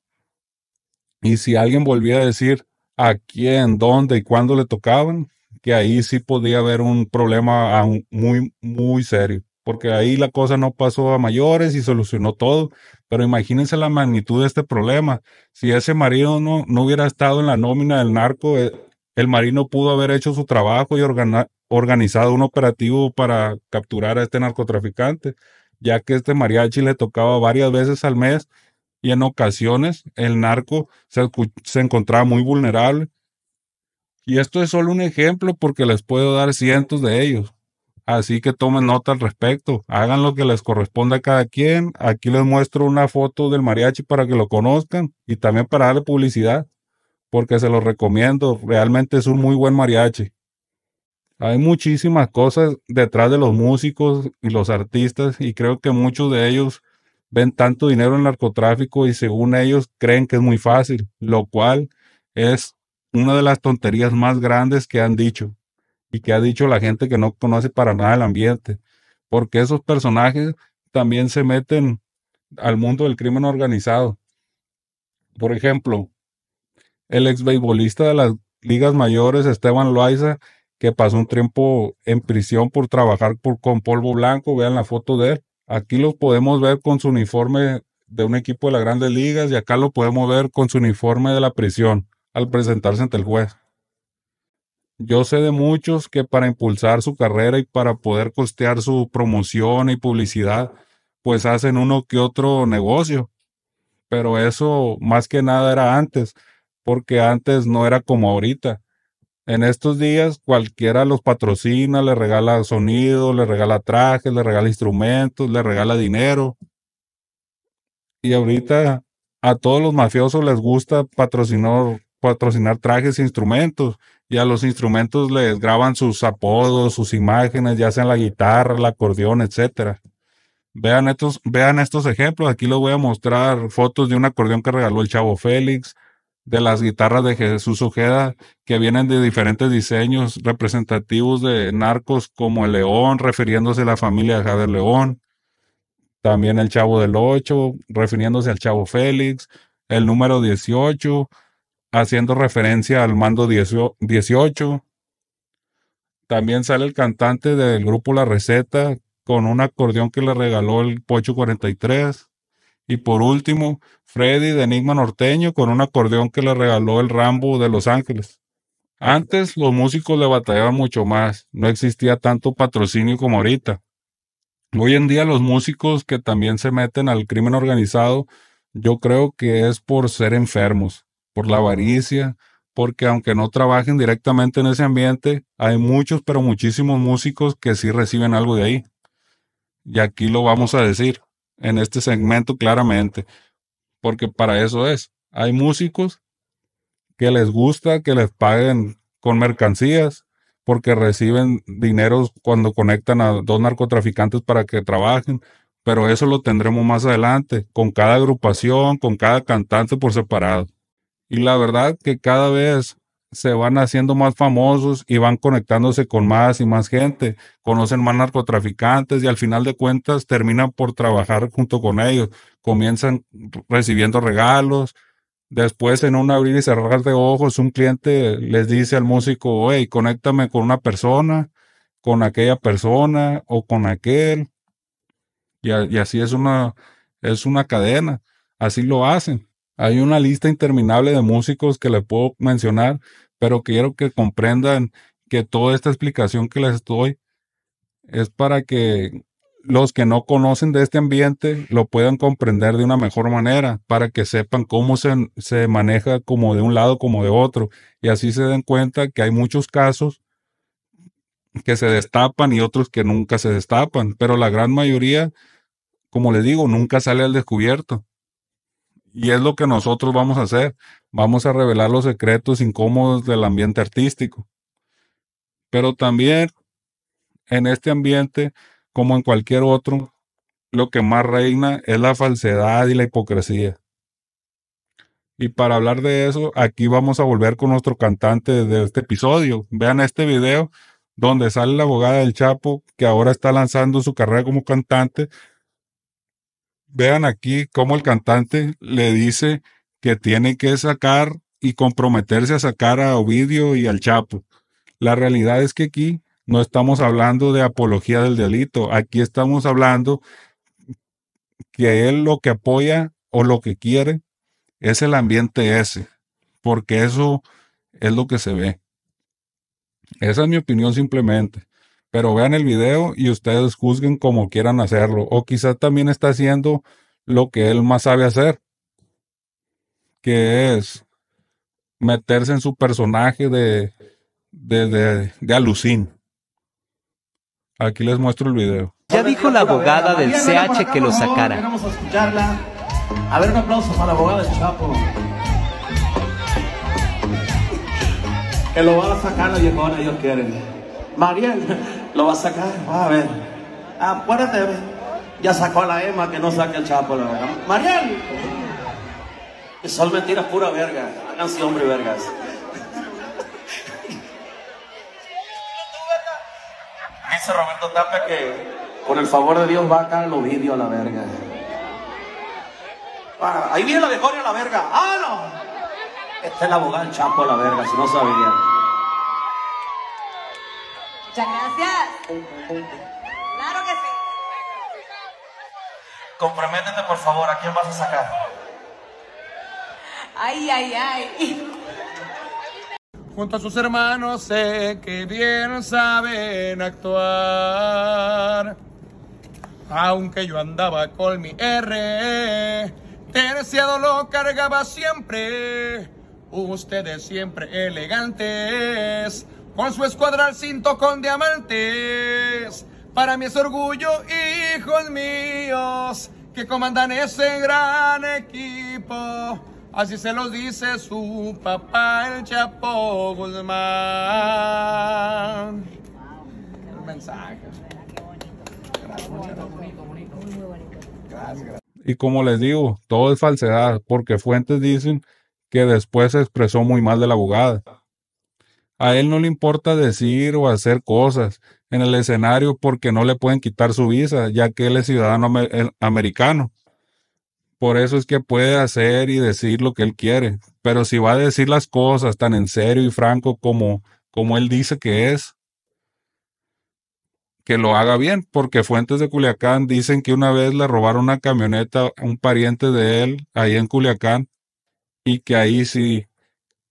y si alguien volvía a decir a quién, dónde y cuándo le tocaban, que ahí sí podía haber un problema muy, muy serio, porque ahí la cosa no pasó a mayores y solucionó todo, pero imagínense la magnitud de este problema. Si ese marido no, no hubiera estado en la nómina del narco, eh, el marino pudo haber hecho su trabajo y organizado un operativo para capturar a este narcotraficante, ya que este mariachi le tocaba varias veces al mes y en ocasiones el narco se, encontraba muy vulnerable. Y esto es solo un ejemplo porque les puedo dar cientos de ellos. Así que tomen nota al respecto, hagan lo que les corresponda a cada quien. Aquí les muestro una foto del mariachi para que lo conozcan y también para darle publicidad, porque se lo recomiendo. Realmente es un muy buen mariachi. Hay muchísimas cosas detrás de los músicos y los artistas y creo que muchos de ellos ven tanto dinero en el narcotráfico y según ellos creen que es muy fácil, lo cual es una de las tonterías más grandes que han dicho y que ha dicho la gente que no conoce para nada el ambiente, porque esos personajes también se meten al mundo del crimen organizado. Por ejemplo, el ex beisbolista de las ligas mayores, Esteban Loaiza, que pasó un tiempo en prisión por trabajar con polvo blanco. Vean la foto de él. Aquí lo podemos ver con su uniforme de un equipo de las grandes ligas y acá lo podemos ver con su uniforme de la prisión al presentarse ante el juez. Yo sé de muchos que para impulsar su carrera y para poder costear su promoción y publicidad, pues hacen uno que otro negocio. Pero eso más que nada era antes, porque antes no era como ahorita. En estos días cualquiera los patrocina, le regala sonido, le regala trajes, le regala instrumentos, le regala dinero. Y ahorita a todos los mafiosos les gusta patrocinar, patrocinar trajes e instrumentos. Y a los instrumentos les graban sus apodos, sus imágenes, ya sean la guitarra, el acordeón, etc. Vean estos, vean estos ejemplos. Aquí les voy a mostrar fotos de un acordeón que regaló el chavo Félix de las guitarras de Jesús Ojeda, que vienen de diferentes diseños representativos de narcos como el León, refiriéndose a la familia de Javier León, también el Chavo del Ocho, refiriéndose al Chavo Félix, el número 18, haciendo referencia al mando 18. También sale el cantante del grupo La Receta con un acordeón que le regaló el Pocho 43. Y por último, Freddy de Enigma Norteño con un acordeón que le regaló el Rambo de Los Ángeles. Antes los músicos le batallaban mucho más, no existía tanto patrocinio como ahorita. Hoy en día los músicos que también se meten al crimen organizado, yo creo que es por ser enfermos, por la avaricia, porque aunque no trabajen directamente en ese ambiente, hay muchos, pero muchísimos músicos que sí reciben algo de ahí. Y aquí lo vamos a decir en este segmento claramente, porque para eso es. Hay músicos que les gusta que les paguen con mercancías porque reciben dineros cuando conectan a dos narcotraficantes para que trabajen, pero eso lo tendremos más adelante, con cada agrupación, con cada cantante por separado. Y la verdad que cada vez se van haciendo más famosos y van conectándose con más y más gente, conocen más narcotraficantes y al final de cuentas terminan por trabajar junto con ellos, comienzan recibiendo regalos, después en un abrir y cerrar de ojos un cliente les dice al músico, hey, conéctame con una persona, con aquella persona o con aquel, y, así es una, es una cadena, así lo hacen. Hay una lista interminable de músicos que le puedo mencionar pero quiero que comprendan que toda esta explicación que les doy es para que los que no conocen de este ambiente lo puedan comprender de una mejor manera, para que sepan cómo se, se maneja como de un lado como de otro, y así se den cuenta que hay muchos casos que se destapan y otros que nunca se destapan, pero la gran mayoría, como les digo, nunca sale al descubierto y es lo que nosotros vamos a hacer. Vamos a revelar los secretos incómodos del ambiente artístico. Pero también en este ambiente, como en cualquier otro, lo que más reina es la falsedad y la hipocresía. Y para hablar de eso, aquí vamos a volver con nuestro cantante de este episodio. Vean este video donde sale la abogada del Chapo, que ahora está lanzando su carrera como cantante, vean aquí cómo el cantante le dice que tiene que sacar y comprometerse a sacar a Ovidio y al Chapo. La realidad es que aquí no estamos hablando de apología del delito, aquí estamos hablando que él lo que apoya o lo que quiere es el ambiente ese, porque eso es lo que se ve. Esa es mi opinión simplemente. Pero vean el video y ustedes juzguen como quieran hacerlo. O quizá también está haciendo lo que él más sabe hacer, que es meterse en su personaje de, de, de, alucín. Aquí les muestro el video. Ya dijo la abogada del CH que lo sacara. Vamos a escucharla. A ver, un aplauso para la abogada del Chapo. Que lo va a sacar la ahora ellos quieren. Mariel, lo va a sacar, va a ver. Ah, acuérdate, ya sacó a la Emma que no saque el chapo, la verga Mariel. Que son mentiras pura verga. Háganse hombre vergas. Dice Roberto Tapa que por el favor de Dios va a a los vídeos a la verga. ahí viene la victoria a la verga. ¡Ah, ah no! este es el abogado del Chapo a la verga, si no sabía Muchas gracias. Claro que sí. Comprométete, por favor, ¿a quién vas a sacar? Ay, ay, ay. Junto a sus hermanos sé que bien saben actuar. Aunque yo andaba con mi R, terciado lo cargaba siempre. Ustedes siempre elegantes, con su escuadra cinto con diamantes. Para mí es orgullo, hijos míos, que comandan ese gran equipo. Así se lo dice su papá, el Chapo Guzmán. Y como les digo, todo es falsedad, porque fuentes dicen que después se expresó muy mal de la abogada. A él no le importa decir o hacer cosas en el escenario porque no le pueden quitar su visa, ya que él es ciudadano eh, americano. Por eso es que puede hacer y decir lo que él quiere. Pero si va a decir las cosas tan en serio y franco como, como él dice que es, que lo haga bien, porque fuentes de Culiacán dicen que una vez le robaron una camioneta a un pariente de él ahí en Culiacán y que ahí sí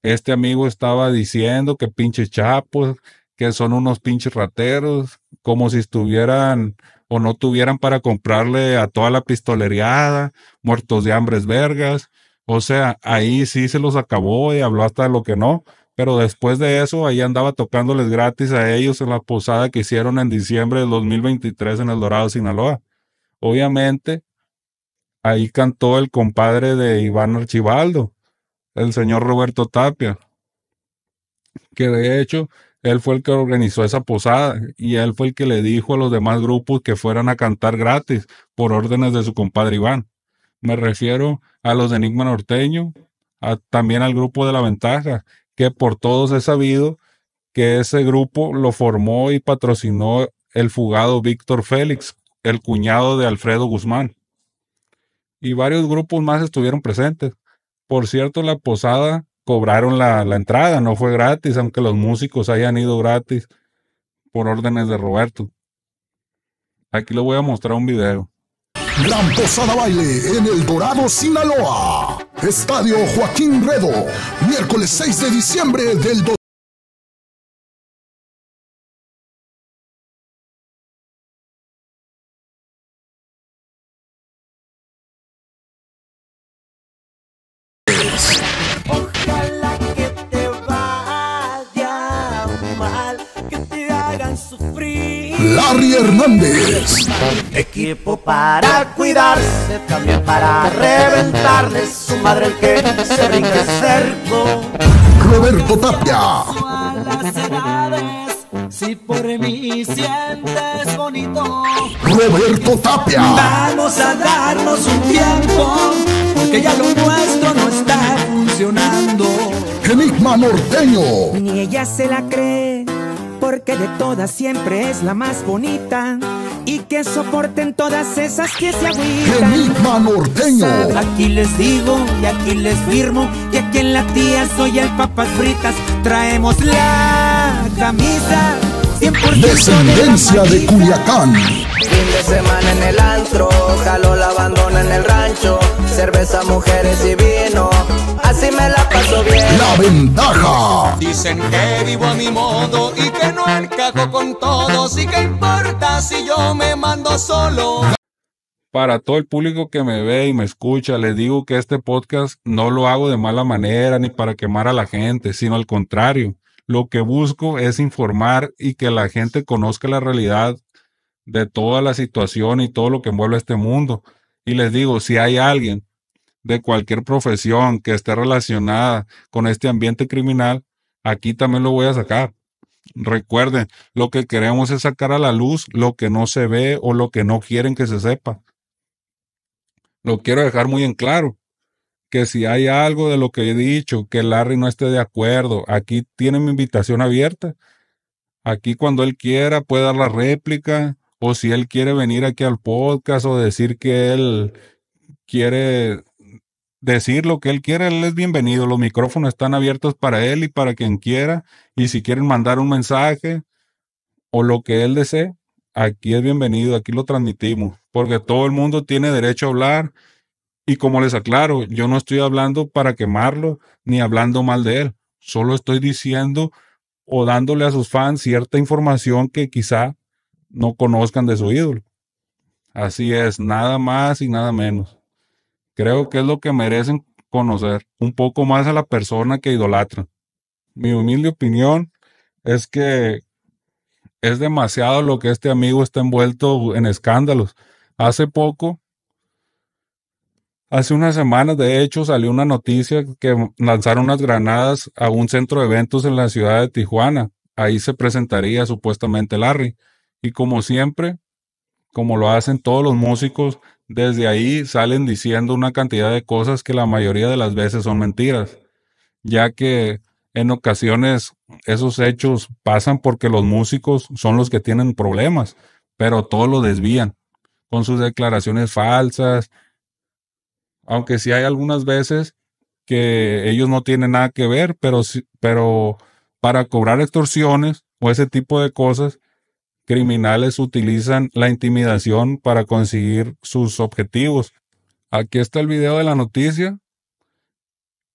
este amigo estaba diciendo que pinches chapos, que son unos pinches rateros, como si estuvieran o no tuvieran para comprarle a toda la pistolereada, muertos de hambres vergas. O sea, ahí sí se los acabó y habló hasta lo que no. Pero después de eso, ahí andaba tocándoles gratis a ellos en la posada que hicieron en diciembre del 2023 en El Dorado, Sinaloa. Obviamente, ahí cantó el compadre de Iván Archibaldo, el señor Roberto Tapia, que de hecho él fue el que organizó esa posada y él fue el que le dijo a los demás grupos que fueran a cantar gratis por órdenes de su compadre Iván. Me refiero a los de Enigma Norteño, también al grupo de la ventaja, que por todos he sabido que ese grupo lo formó y patrocinó el fugado Víctor Félix, el cuñado de Alfredo Guzmán. Y varios grupos más estuvieron presentes. Por cierto, la posada cobraron la, entrada, no fue gratis, aunque los músicos hayan ido gratis por órdenes de Roberto. Aquí les voy a mostrar un video. Gran Posada Baile en El Dorado, Sinaloa. Estadio Joaquín Redo, miércoles 6 de diciembre del 2020. para cuidarse, también para reventarle su madre el que se brinque cerco. Roberto Tapia. Si por mí sientes bonito, Roberto Tapia. Vamos a darnos un tiempo, porque ya lo nuestro no está funcionando. Enigma norteño. Ni ella se la cree, porque de todas siempre es la más bonita y que soporten todas esas que se agüitan. Enigma norteño. Aquí les digo y aquí les firmo que aquí en la tía soy el papas fritas. Traemos la camisa. Descendencia de, Culiacán. Fin de semana en el antro, jaló la abandona en el rancho, cerveza, mujeres y vino así me la paso bien. La ventaja. Dicen que vivo a mi modo y que no encajo con todos y que importa si yo me mando solo. Para todo el público que me ve y me escucha, les digo que este podcast no lo hago de mala manera ni para quemar a la gente, sino al contrario. Lo que busco es informar y que la gente conozca la realidad de toda la situación y todo lo que envuelve este mundo. Y les digo, si hay alguien de cualquier profesión que esté relacionada con este ambiente criminal, aquí también lo voy a sacar. Recuerden, lo que queremos es sacar a la luz lo que no se ve o lo que no quieren que se sepa. Lo quiero dejar muy en claro, que si hay algo de lo que he dicho, que Larry no esté de acuerdo, aquí tiene mi invitación abierta. Aquí cuando él quiera puede dar la réplica o si él quiere venir aquí al podcast o decir que él quiere decir lo que él quiera, él es bienvenido. Los micrófonos están abiertos para él y para quien quiera. Y si quieren mandar un mensaje o lo que él desee, aquí es bienvenido, aquí lo transmitimos, porque todo el mundo tiene derecho a hablar. Y como les aclaro, yo no estoy hablando para quemarlo ni hablando mal de él. Solo estoy diciendo o dándole a sus fans cierta información que quizá no conozcan de su ídolo. Así es, nada más y nada menos. Creo que es lo que merecen conocer un poco más a la persona que idolatran. Mi humilde opinión es que es demasiado lo que este amigo está envuelto en escándalos. Hace poco, hace unas semanas, de hecho, salió una noticia que lanzaron unas granadas a un centro de eventos en la ciudad de Tijuana. Ahí se presentaría supuestamente Larry. Y como siempre, como lo hacen todos los músicos, desde ahí salen diciendo una cantidad de cosas que la mayoría de las veces son mentiras, ya que en ocasiones esos hechos pasan porque los músicos son los que tienen problemas, pero todo lo desvían con sus declaraciones falsas, aunque sí hay algunas veces que ellos no tienen nada que ver, pero, pero para cobrar extorsiones o ese tipo de cosas, criminales utilizan la intimidación para conseguir sus objetivos. Aquí está el video de la noticia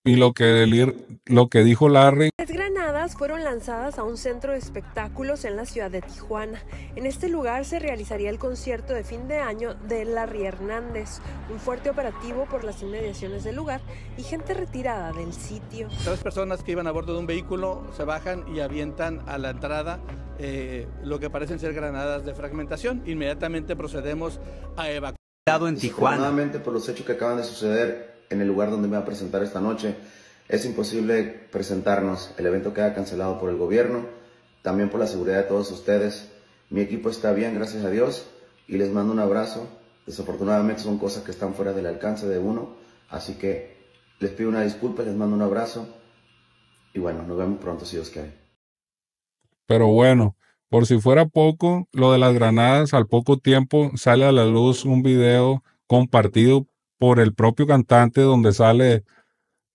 y lo que, lo que dijo Larry. Las granadas fueron lanzadas a un centro de espectáculos en la ciudad de Tijuana. En este lugar se realizaría el concierto de fin de año de Larry Hernández, un fuerte operativo por las inmediaciones del lugar y gente retirada del sitio. Tres personas que iban a bordo de un vehículo se bajan y avientan a la entrada eh, lo que parecen ser granadas de fragmentación. Inmediatamente procedemos a evacuar. en Tijuana. por los hechos que acaban de suceder en el lugar donde me va a presentar esta noche. Es imposible presentarnos, el evento queda cancelado por el gobierno, también por la seguridad de todos ustedes. Mi equipo está bien, gracias a Dios, y les mando un abrazo. Desafortunadamente son cosas que están fuera del alcance de uno, así que les pido una disculpa, les mando un abrazo, y bueno, nos vemos pronto si Dios quiere. Pero bueno, por si fuera poco, lo de las granadas, al poco tiempo sale a la luz un video compartido por el propio cantante donde sale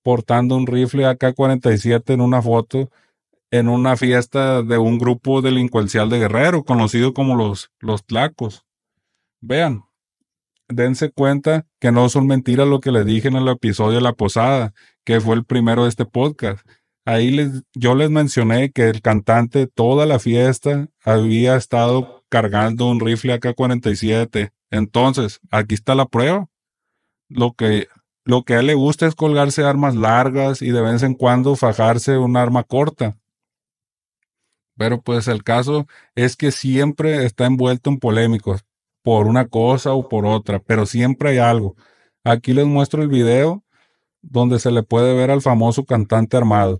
portando un rifle AK-47 en una foto en una fiesta de un grupo delincuencial de Guerrero, conocido como los, los Tlacos. Vean, dense cuenta que no son mentiras lo que les dije en el episodio de La Posada, que fue el primero de este podcast. Ahí les, yo les mencioné que el cantante toda la fiesta había estado cargando un rifle AK-47. Entonces, aquí está la prueba lo que, lo que a él le gusta es colgarse armas largas y de vez en cuando fajarse un arma corta. Pero pues el caso es que siempre está envuelto en polémicos, por una cosa o por otra, pero siempre hay algo. Aquí les muestro el video donde se le puede ver al famoso cantante armado.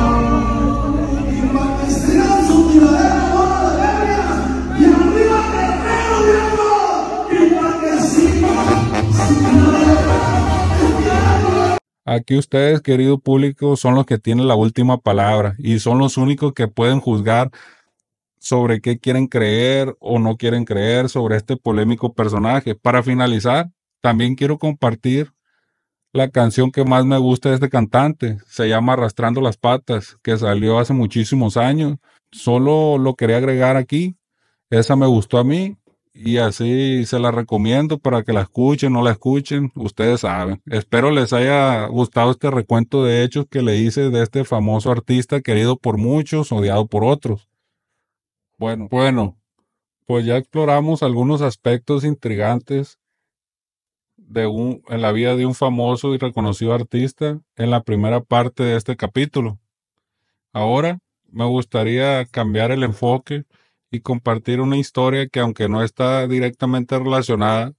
Aquí ustedes, querido público, son los que tienen la última palabra y son los únicos que pueden juzgar sobre qué quieren creer o no quieren creer sobre este polémico personaje. Para finalizar, también quiero compartir la canción que más me gusta de este cantante. Se llama Arrastrando las Patas, que salió hace muchísimos años. Solo lo quería agregar aquí. Esa me gustó a mí y así se la recomiendo para que la escuchen, no la escuchen, ustedes saben. Espero les haya gustado este recuento de hechos que le hice de este famoso artista querido por muchos, odiado por otros. Bueno, bueno, pues ya exploramos algunos aspectos intrigantes de en la vida de un famoso y reconocido artista en la primera parte de este capítulo. Ahora me gustaría cambiar el enfoque y compartir una historia que aunque no está directamente relacionada,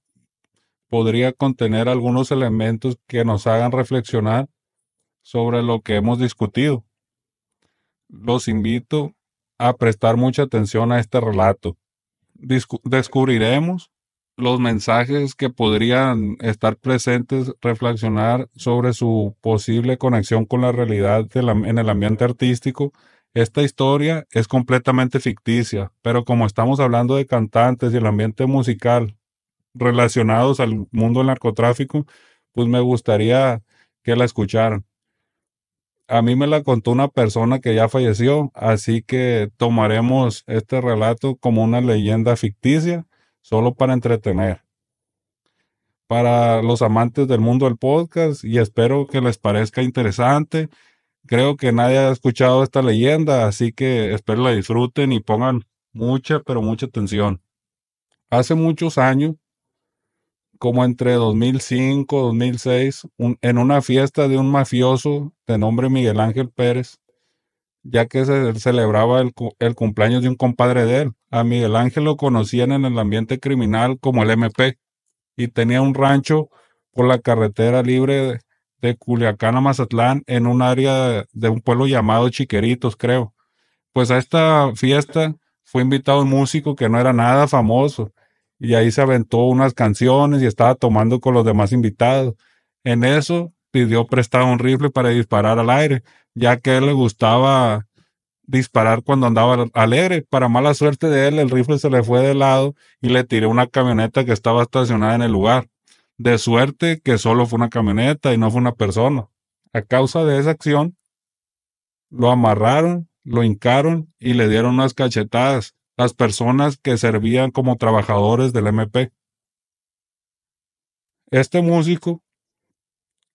podría contener algunos elementos que nos hagan reflexionar sobre lo que hemos discutido. Los invito a prestar mucha atención a este relato. descubriremos los mensajes que podrían estar presentes, reflexionar sobre su posible conexión con la realidad en el ambiente artístico esta historia es completamente ficticia, pero como estamos hablando de cantantes y el ambiente musical relacionados al mundo del narcotráfico, pues me gustaría que la escucharan. A mí me la contó una persona que ya falleció, así que tomaremos este relato como una leyenda ficticia, solo para entretener. Para los amantes del mundo del podcast, y espero que les parezca interesante creo que nadie ha escuchado esta leyenda, así que espero la disfruten y pongan mucha, pero mucha atención. Hace muchos años, como entre 2005 2006, en una fiesta de un mafioso de nombre Miguel Ángel Pérez, ya que se celebraba el, el cumpleaños de un compadre de él. A Miguel Ángel lo conocían en el ambiente criminal como el MP y tenía un rancho por la carretera libre de Culiacán a Mazatlán en un área de un pueblo llamado Chiqueritos, creo. Pues a esta fiesta fue invitado un músico que no era nada famoso y ahí se aventó unas canciones y estaba tomando con los demás invitados. En eso pidió prestado un rifle para disparar al aire, ya que a él le gustaba disparar cuando andaba alegre. Para mala suerte de él, el rifle se le fue de lado y le tiró una camioneta que estaba estacionada en el lugar. De suerte que solo fue una camioneta y no fue una persona. A causa de esa acción, lo amarraron, lo hincaron y le dieron unas cachetadas las personas que servían como trabajadores del MP. Este músico,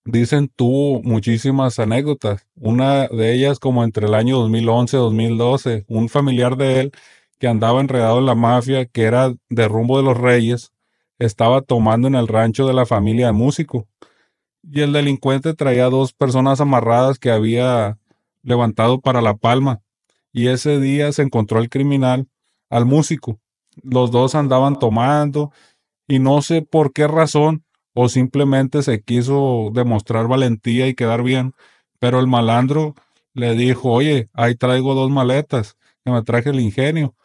dicen, tuvo muchísimas anécdotas. Una de ellas como entre el año 2011-2012, un familiar de él que andaba enredado en la mafia, que era de rumbo de los reyes, estaba tomando en el rancho de la familia de músico. Y el delincuente traía dos personas amarradas que había levantado para La Palma. Y ese día se encontró el criminal al músico. Los dos andaban tomando y no sé por qué razón o simplemente se quiso demostrar valentía y quedar bien. Pero el malandro le dijo, oye, ahí traigo dos maletas que me traje el ingenio.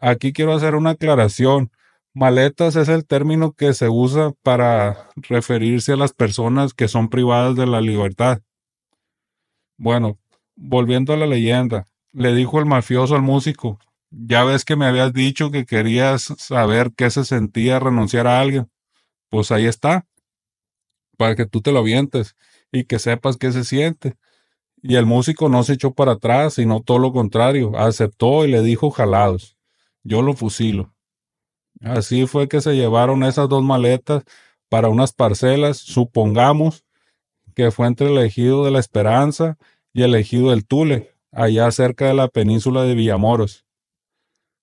Aquí quiero hacer una aclaración. Maletas es el término que se usa para referirse a las personas que son privadas de la libertad. Bueno, volviendo a la leyenda, le dijo el mafioso al músico, ya ves que me habías dicho que querías saber qué se sentía renunciar a alguien. Pues ahí está, para que tú te lo avientes y que sepas qué se siente. Y el músico no se echó para atrás, sino todo lo contrario, aceptó y le dijo jalados, yo lo fusilo. Así fue que se llevaron esas dos maletas para unas parcelas, supongamos que fue entre el ejido de la Esperanza y el ejido del Tule, allá cerca de la península de Villamoros.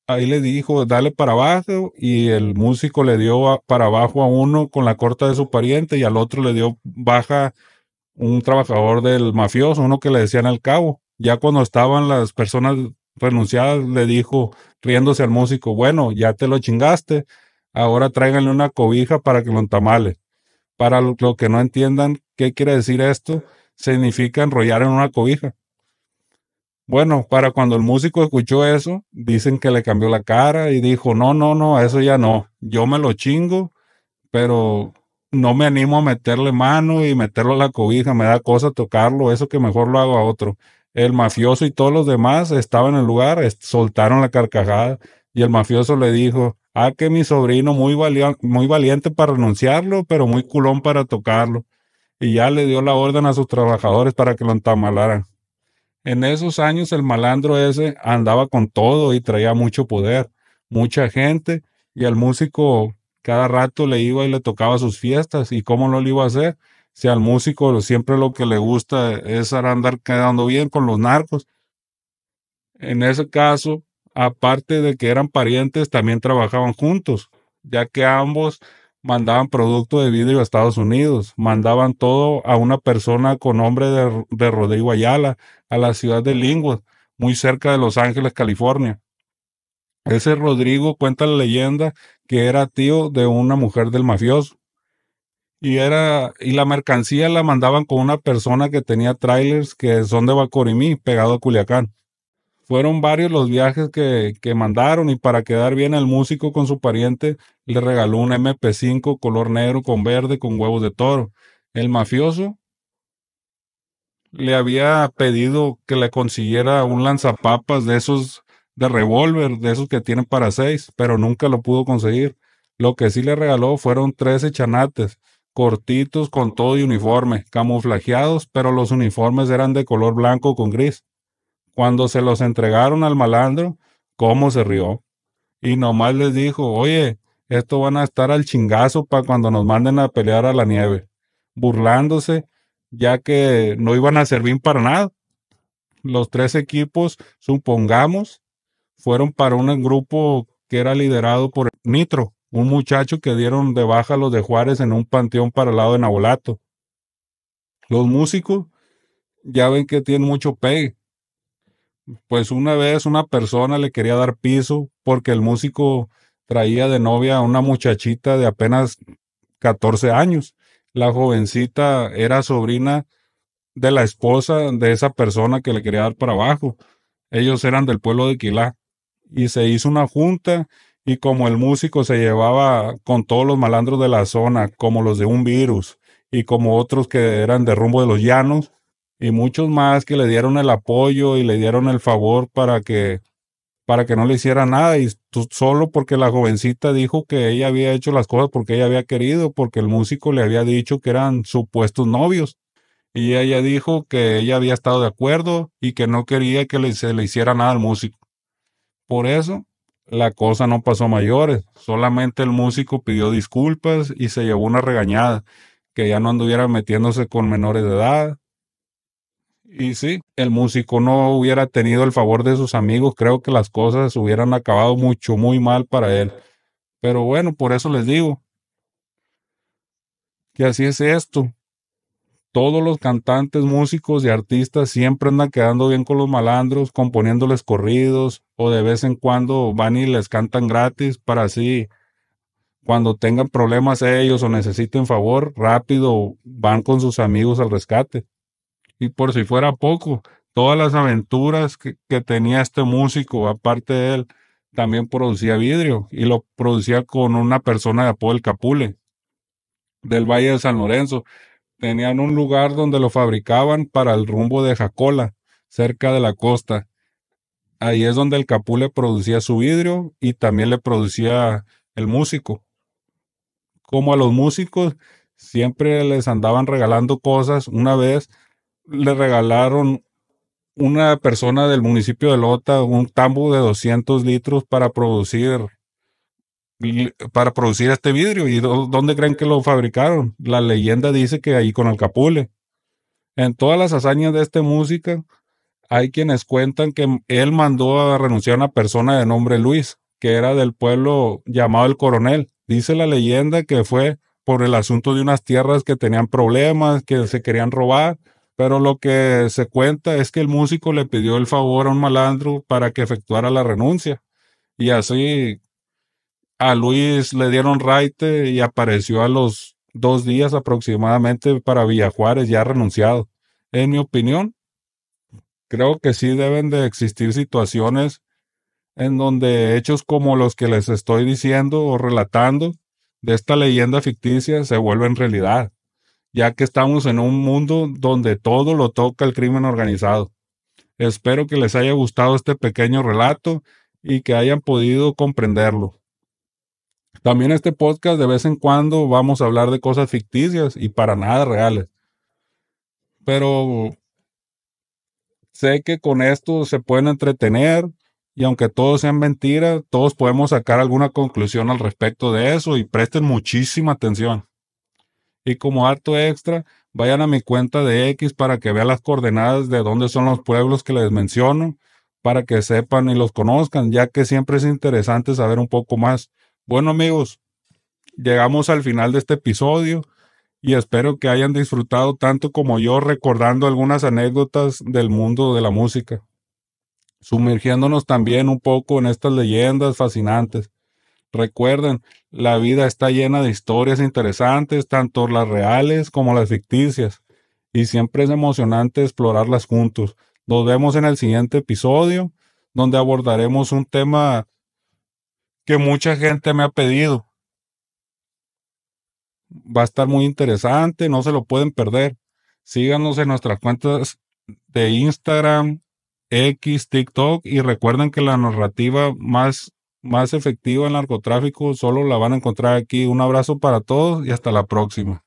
Ahí le dijo, dale para abajo, y el músico le dio para abajo a uno con la corta de su pariente y al otro le dio baja un trabajador del mafioso, uno que le decían al cabo. Ya cuando estaban las personas renunciadas, le dijo, riéndose al músico, bueno, ya te lo chingaste, ahora tráiganle una cobija para que lo entamale. Para los que no entiendan qué quiere decir esto, significa enrollar en una cobija. Bueno, para cuando el músico escuchó eso, dicen que le cambió la cara y dijo, no, no, no, eso ya no, yo me lo chingo, pero no me animo a meterle mano y meterlo en la cobija, me da cosa tocarlo, eso que mejor lo hago a otro el mafioso y todos los demás estaban en el lugar, soltaron la carcajada y el mafioso le dijo, ah, que mi sobrino muy, muy valiente para renunciarlo, pero muy culón para tocarlo. Y ya le dio la orden a sus trabajadores para que lo entamalaran. En esos años el malandro ese andaba con todo y traía mucho poder, mucha gente, y el músico cada rato le iba y le tocaba sus fiestas. ¿Y cómo lo iba a hacer? Si al músico siempre lo que le gusta es andar quedando bien con los narcos. En ese caso, aparte de que eran parientes, también trabajaban juntos, ya que ambos mandaban producto de vidrio a Estados Unidos, mandaban todo a una persona con nombre de, Rodrigo Ayala, a la ciudad de Lingwood, muy cerca de Los Ángeles, California. Ese Rodrigo cuenta la leyenda que era tío de una mujer del mafioso. Y era, y la mercancía la mandaban con una persona que tenía trailers que son de Bacorimí, pegado a Culiacán. Fueron varios los viajes que, mandaron y para quedar bien el músico con su pariente le regaló un MP5 color negro con verde con huevos de toro. El mafioso le había pedido que le consiguiera un lanzapapas de esos de revólver, de esos que tienen para seis, pero nunca lo pudo conseguir. Lo que sí le regaló fueron 13 chanates cortitos con todo y uniforme, camuflajeados, pero los uniformes eran de color blanco con gris. Cuando se los entregaron al malandro, cómo se rió. Y nomás les dijo, oye, esto van a estar al chingazo para cuando nos manden a pelear a la nieve, burlándose, ya que no iban a servir para nada. Los tres equipos, supongamos, fueron para un grupo que era liderado por Nitro, un muchacho que dieron de baja a los de Juárez en un panteón para el lado de Nabolato. Los músicos ya ven que tienen mucho pegue. Pues una vez una persona le quería dar piso porque el músico traía de novia a una muchachita de apenas 14 años. La jovencita era sobrina de la esposa de esa persona que le quería dar para abajo. Ellos eran del pueblo de Quilá. Y se hizo una junta y como el músico se llevaba con todos los malandros de la zona, como los de un virus y como otros que eran de rumbo de los llanos, y muchos más que le dieron el apoyo y le dieron el favor para que para que no le hiciera nada y solo porque la jovencita dijo que ella había hecho las cosas porque ella había querido, porque el músico le había dicho que eran supuestos novios y ella dijo que ella había estado de acuerdo y que no quería que le, se le hiciera nada al músico. Por eso la cosa no pasó mayores. Solamente el músico pidió disculpas y se llevó una regañada, que ya no anduviera metiéndose con menores de edad. Y sí, el músico no hubiera tenido el favor de sus amigos, creo que las cosas hubieran acabado mucho, muy mal para él. Pero bueno, por eso les digo que así es esto todos los cantantes, músicos y artistas siempre andan quedando bien con los malandros, componiéndoles corridos o de vez en cuando van y les cantan gratis para así, cuando tengan problemas ellos o necesiten favor, rápido van con sus amigos al rescate. Y por si fuera poco, todas las aventuras que, tenía este músico, aparte de él, también producía vidrio y lo producía con una persona de apodo del Capule, del Valle de San Lorenzo tenían un lugar donde lo fabricaban para el rumbo de Jacola, cerca de la costa. Ahí es donde el capú le producía su vidrio y también le producía el músico. Como a los músicos siempre les andaban regalando cosas, una vez le regalaron una persona del municipio de Lota un tambo de 200 litros para producir para producir este vidrio. ¿Y dónde creen que lo fabricaron? La leyenda dice que ahí con el capule En todas las hazañas de este música, hay quienes cuentan que él mandó a renunciar a una persona de nombre Luis, que era del pueblo llamado el Coronel. Dice la leyenda que fue por el asunto de unas tierras que tenían problemas, que se querían robar, pero lo que se cuenta es que el músico le pidió el favor a un malandro para que efectuara la renuncia. Y así a Luis le dieron raite y apareció a los dos días aproximadamente para Villa Juárez, ya renunciado. En mi opinión, creo que sí deben de existir situaciones en donde hechos como los que les estoy diciendo o relatando de esta leyenda ficticia se vuelven realidad, ya que estamos en un mundo donde todo lo toca el crimen organizado. Espero que les haya gustado este pequeño relato y que hayan podido comprenderlo. También este podcast de vez en cuando vamos a hablar de cosas ficticias y para nada reales. Pero sé que con esto se pueden entretener y aunque todos sean mentiras, todos podemos sacar alguna conclusión al respecto de eso y presten muchísima atención. Y como harto extra, vayan a mi cuenta de X para que vean las coordenadas de dónde son los pueblos que les menciono, para que sepan y los conozcan, ya que siempre es interesante saber un poco más. Bueno amigos, llegamos al final de este episodio y espero que hayan disfrutado tanto como yo recordando algunas anécdotas del mundo de la música, sumergiéndonos también un poco en estas leyendas fascinantes. Recuerden, la vida está llena de historias interesantes, tanto las reales como las ficticias, y siempre es emocionante explorarlas juntos. Nos vemos en el siguiente episodio, donde abordaremos un tema que mucha gente me ha pedido. Va a estar muy interesante, no se lo pueden perder. Síganos en nuestras cuentas de Instagram, X, TikTok y recuerden que la narrativa más, más efectiva en narcotráfico solo la van a encontrar aquí. Un abrazo para todos y hasta la próxima.